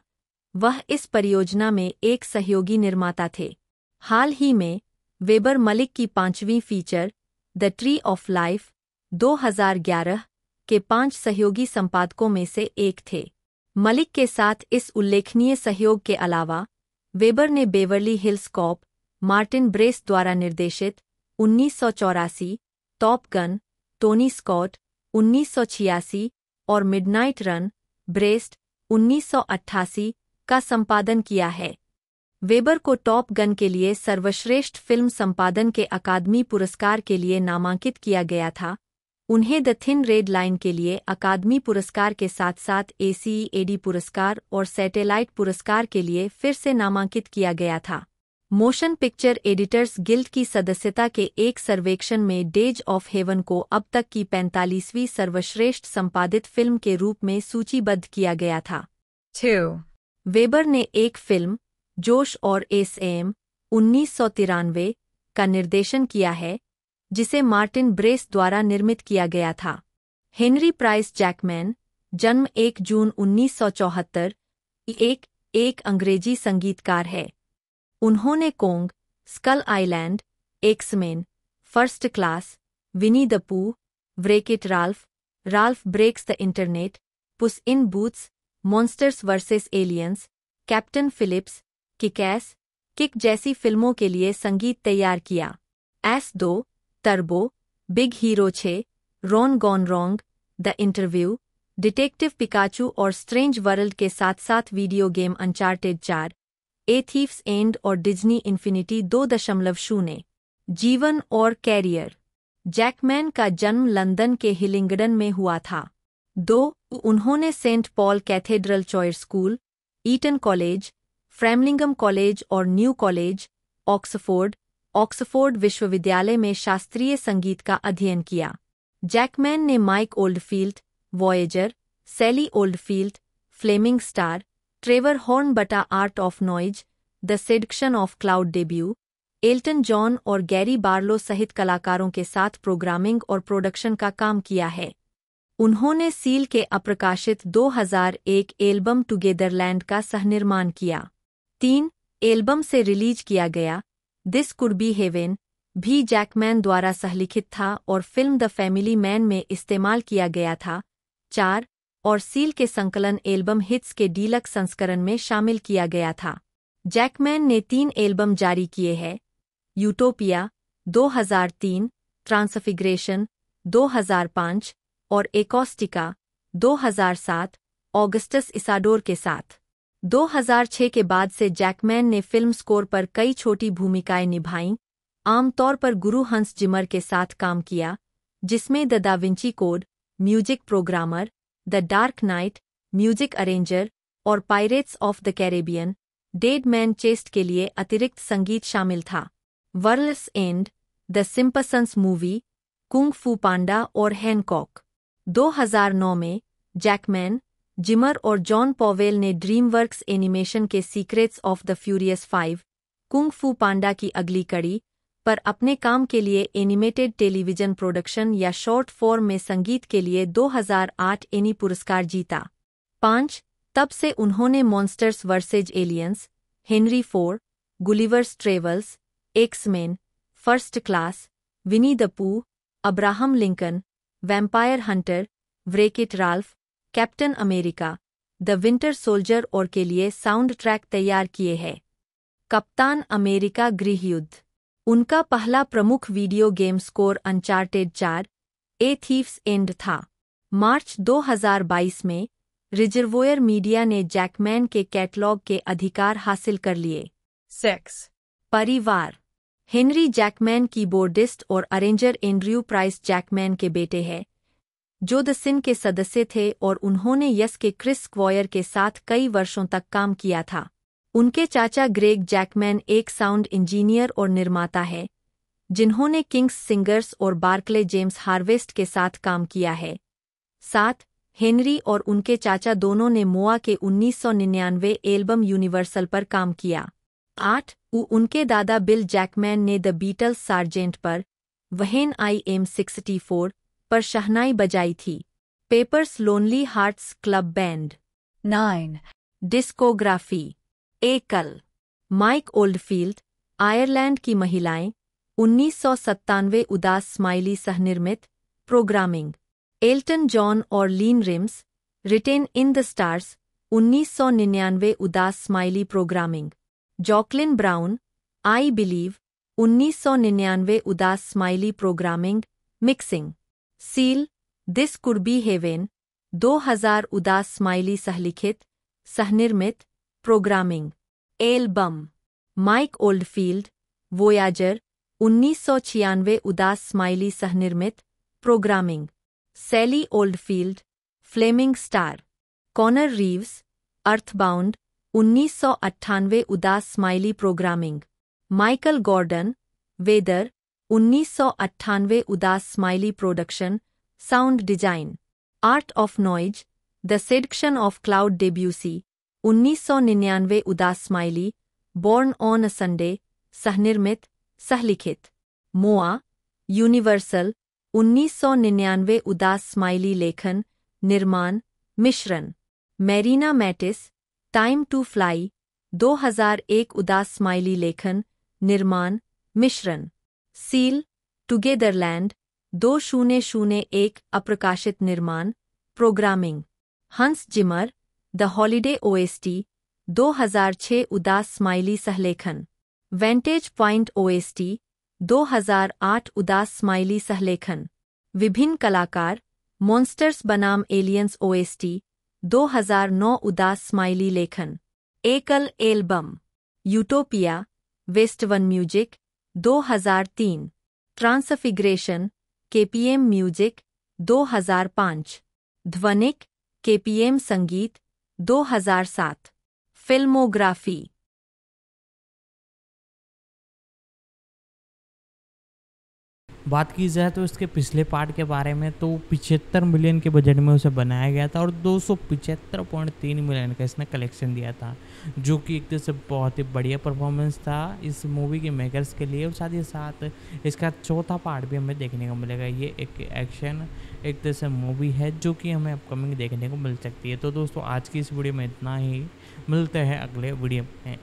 Speaker 1: वह इस परियोजना में एक सहयोगी निर्माता थे हाल ही में वेबर मलिक की पांचवीं feature The Tree of Life 2011 के पांच सहयोगी संपादकों में से एक थे मलिक के साथ इस उल्लेखनीय सहयोग के अलावा वेबर ने Beverly Hills Cop Martin Brest द्वारा निर्देशित उन्नीस सौ चौरासी टॉप गन टोनी स्कॉट उन्नीस और मिडनाइट रन ब्रेस्ट उन्नीस का संपादन किया है वेबर को टॉप गन के लिए सर्वश्रेष्ठ फिल्म संपादन के अकादमी पुरस्कार के लिए नामांकित किया गया था उन्हें द थिन रेड लाइन के लिए अकादमी पुरस्कार के साथ साथ एसीईएडी पुरस्कार और सैटेलाइट पुरस्कार के लिए फिर से नामांकित किया गया था मोशन पिक्चर एडिटर्स गिल्ड की सदस्यता के एक सर्वेक्षण में डेज ऑफ हेवन को अब तक की 45वीं सर्वश्रेष्ठ संपादित फिल्म के रूप में सूचीबद्ध किया गया था Two. वेबर ने एक फिल्म जोश और एस एम उन्नीस का निर्देशन किया है जिसे मार्टिन ब्रेस द्वारा निर्मित किया गया था हेनरी प्राइस जैकमैन जन्म 1 जून 1974 एक एक अंग्रेजी संगीतकार है उन्होंने Kong Skull Island X-Men First Class Winnie the Pooh Wreck It Ralph Ralph Breaks the Internet Puss in Boots Monsters versus Aliens Captain Phillips Kick Ass Kick जैसी फिल्मों के लिए संगीत तैयार किया एस दो तरबो बिग हीरो छे Ron's Gone Wrong The Interview Detective Pikachu और स्ट्रेंज वर्ल्ड के साथ साथ वीडियो गेम अनचार्टेड चार ए थीफ्स एंड और डिज्नी इन्फिनिटी दो दशमलव शून्य जीवन और कैरियर जैकमैन का जन्म लंदन के हिलिंगडन में हुआ था दो उन्होंने Saint Paul Cathedral Choir School Eton College Framlingham College और न्यू कॉलेज ऑक्सफोर्ड ऑक्सफोर्ड विश्वविद्यालय में शास्त्रीय संगीत का अध्ययन किया जैकमैन ने Mike Oldfield Voyager Sally Oldfield Flaming Star Trevor Horn बटा Art of Noise The Seduction of Claude Debussy Elton John और गैरी बार्लो सहित कलाकारों के साथ प्रोग्रामिंग और प्रोडक्शन का काम किया है उन्होंने सील के अप्रकाशित 2001 एल्बम टुगेदरलैंड का सहनिर्माण किया तीन एल्बम से रिलीज किया गया दिस कुड बी हेवेन भी जैकमैन द्वारा सहलिखित था और फिल्म द फैमिली मैन में इस्तेमाल किया गया था चार और सील के संकलन एल्बम हिट्स के डीलक संस्करण में शामिल किया गया था जैकमैन ने तीन एल्बम जारी किए हैं यूटोपिया 2003, ट्रांसफिग्रेशन 2005 और एकोस्टिका 2007, ऑगस्टस इसाडोर के साथ 2006 के बाद से जैकमैन ने फिल्म स्कोर पर कई छोटी भूमिकाएं निभाईं आमतौर पर गुरु हंस जिमर के साथ काम किया जिसमें The Da Vinci Code music programmer The Dark Knight music arranger और Pirates of the Caribbean Dead Man Chest के लिए अतिरिक्त संगीत शामिल था World's End The Simpsons Movie Kung Fu Panda और हैनकॉक 2009 में जैकमैन जिमर और जॉन पॉवेल ने ड्रीमवर्क्स एनिमेशन के Secrets of the Furious Five Kung Fu Panda की अगली कड़ी पर अपने काम के लिए एनिमेटेड टेलीविजन प्रोडक्शन या शॉर्ट फॉर्म में संगीत के लिए 2008 एनी पुरस्कार जीता पांच तब से उन्होंने Monsters versus Aliens Henry Four Gulliver's Travels X-Men First Class Winnie the Pooh Abraham Lincoln Vampire Hunter Wreck It Ralph Captain America The Winter Soldier और के लिए साउंड ट्रैक तैयार किए हैं कप्तान अमेरिका गृहयुद्ध उनका पहला प्रमुख वीडियो गेम स्कोर अनचार्टेड चार ए थीफ्स एंड था मार्च 2022 में रिजर्वोयर मीडिया ने जैकमैन के कैटलॉग के अधिकार हासिल कर लिए सेक्स परिवार हेनरी जैकमैन कीबोर्डिस्ट और अरेंजर एंड्रयू प्राइस जैकमैन के बेटे हैं जो द सिन के सदस्य थे और उन्होंने यस के क्रिस क्वॉयर के साथ कई वर्षों तक काम किया था उनके चाचा ग्रेग जैकमैन एक साउंड इंजीनियर और निर्माता है जिन्होंने किंग्स सिंगर्स और बार्कले जेम्स हार्वेस्ट के साथ काम किया है साथ हेनरी और उनके चाचा दोनों ने मोआ के 1999 एल्बम यूनिवर्सल पर काम किया आठ उनके दादा बिल जैकमैन ने द बीटल्स सार्जेंट पर वहन आई एम सिक्सटी फोर पर शहनाई बजाई थी Pepper's Lonely Hearts Club Band nine discography एकल माइक ओल्डफील्ड आयरलैंड की महिलाएं उन्नीस उदास स्माइली सहनिर्मित प्रोग्रामिंग एल्टन जॉन और LeAnn Rimes Written in the Stars उन्नीस उदास smiley programming Jocelyn Brown I Believe उन्नीस उदास smiley programming mixing Seal This Could Be Heaven 2000 उदास स्माइली सहलिखित सहनिर्मित programming album Mike Oldfield Voyager उन्नीस उदास स्माइली सहनिर्मित programming Sally Oldfield Flaming Star Connor Reeves अर्थबाउंड उन्नीस उदास smiley programming Michael Gordon Weather उन्नीस उदास smiley production sound design Art of Noise The Seduction of Claude Debussy 1999 उदास smiley Born on a Sunday सहनिर्मित सहलिखित मोआ यूनिवर्सल 1999 उदास स्माइली लेखन निर्माण मिश्रण Marina Mattis Time to Fly 2001 उदास स्माइली लेखन निर्माण मिश्रण सील टुगेदरलैंड दो शून्य शून्य एक अप्रकाशित निर्माण प्रोग्रामिंग हंस जिमर द हॉलीडे ओएसटी 2006 उदास स्माइली सहलेखन वेंटेज पॉइंट ओएसटी 2008 उदास स्माइली सहलेखन विभिन्न कलाकार मॉन्स्टर्स बनाम एलियंस ओएसटी 2009 उदास स्माइली लेखन एकल album Utopia West One music 2003 Transfiguration KPM music 2005 ध्वनिक केपीएम संगीत 2007 फिल्मोग्राफी बात की जाए तो इसके पिछले पार्ट के बारे में तो पिछहत्तर मिलियन के बजट में उसे बनाया गया था और दो मिलियन का इसने कलेक्शन दिया था जो कि एक तरह से बहुत ही बढ़िया परफॉर्मेंस था इस मूवी के मेकर्स के लिए और साथ ही साथ इसका चौथा पार्ट भी हमें देखने को मिलेगा ये एक एक्शन एक तरह से मूवी है जो कि हमें अपकमिंग देखने को मिल सकती है तो दोस्तों आज की इस वीडियो में इतना ही मिलते हैं अगले वीडियो में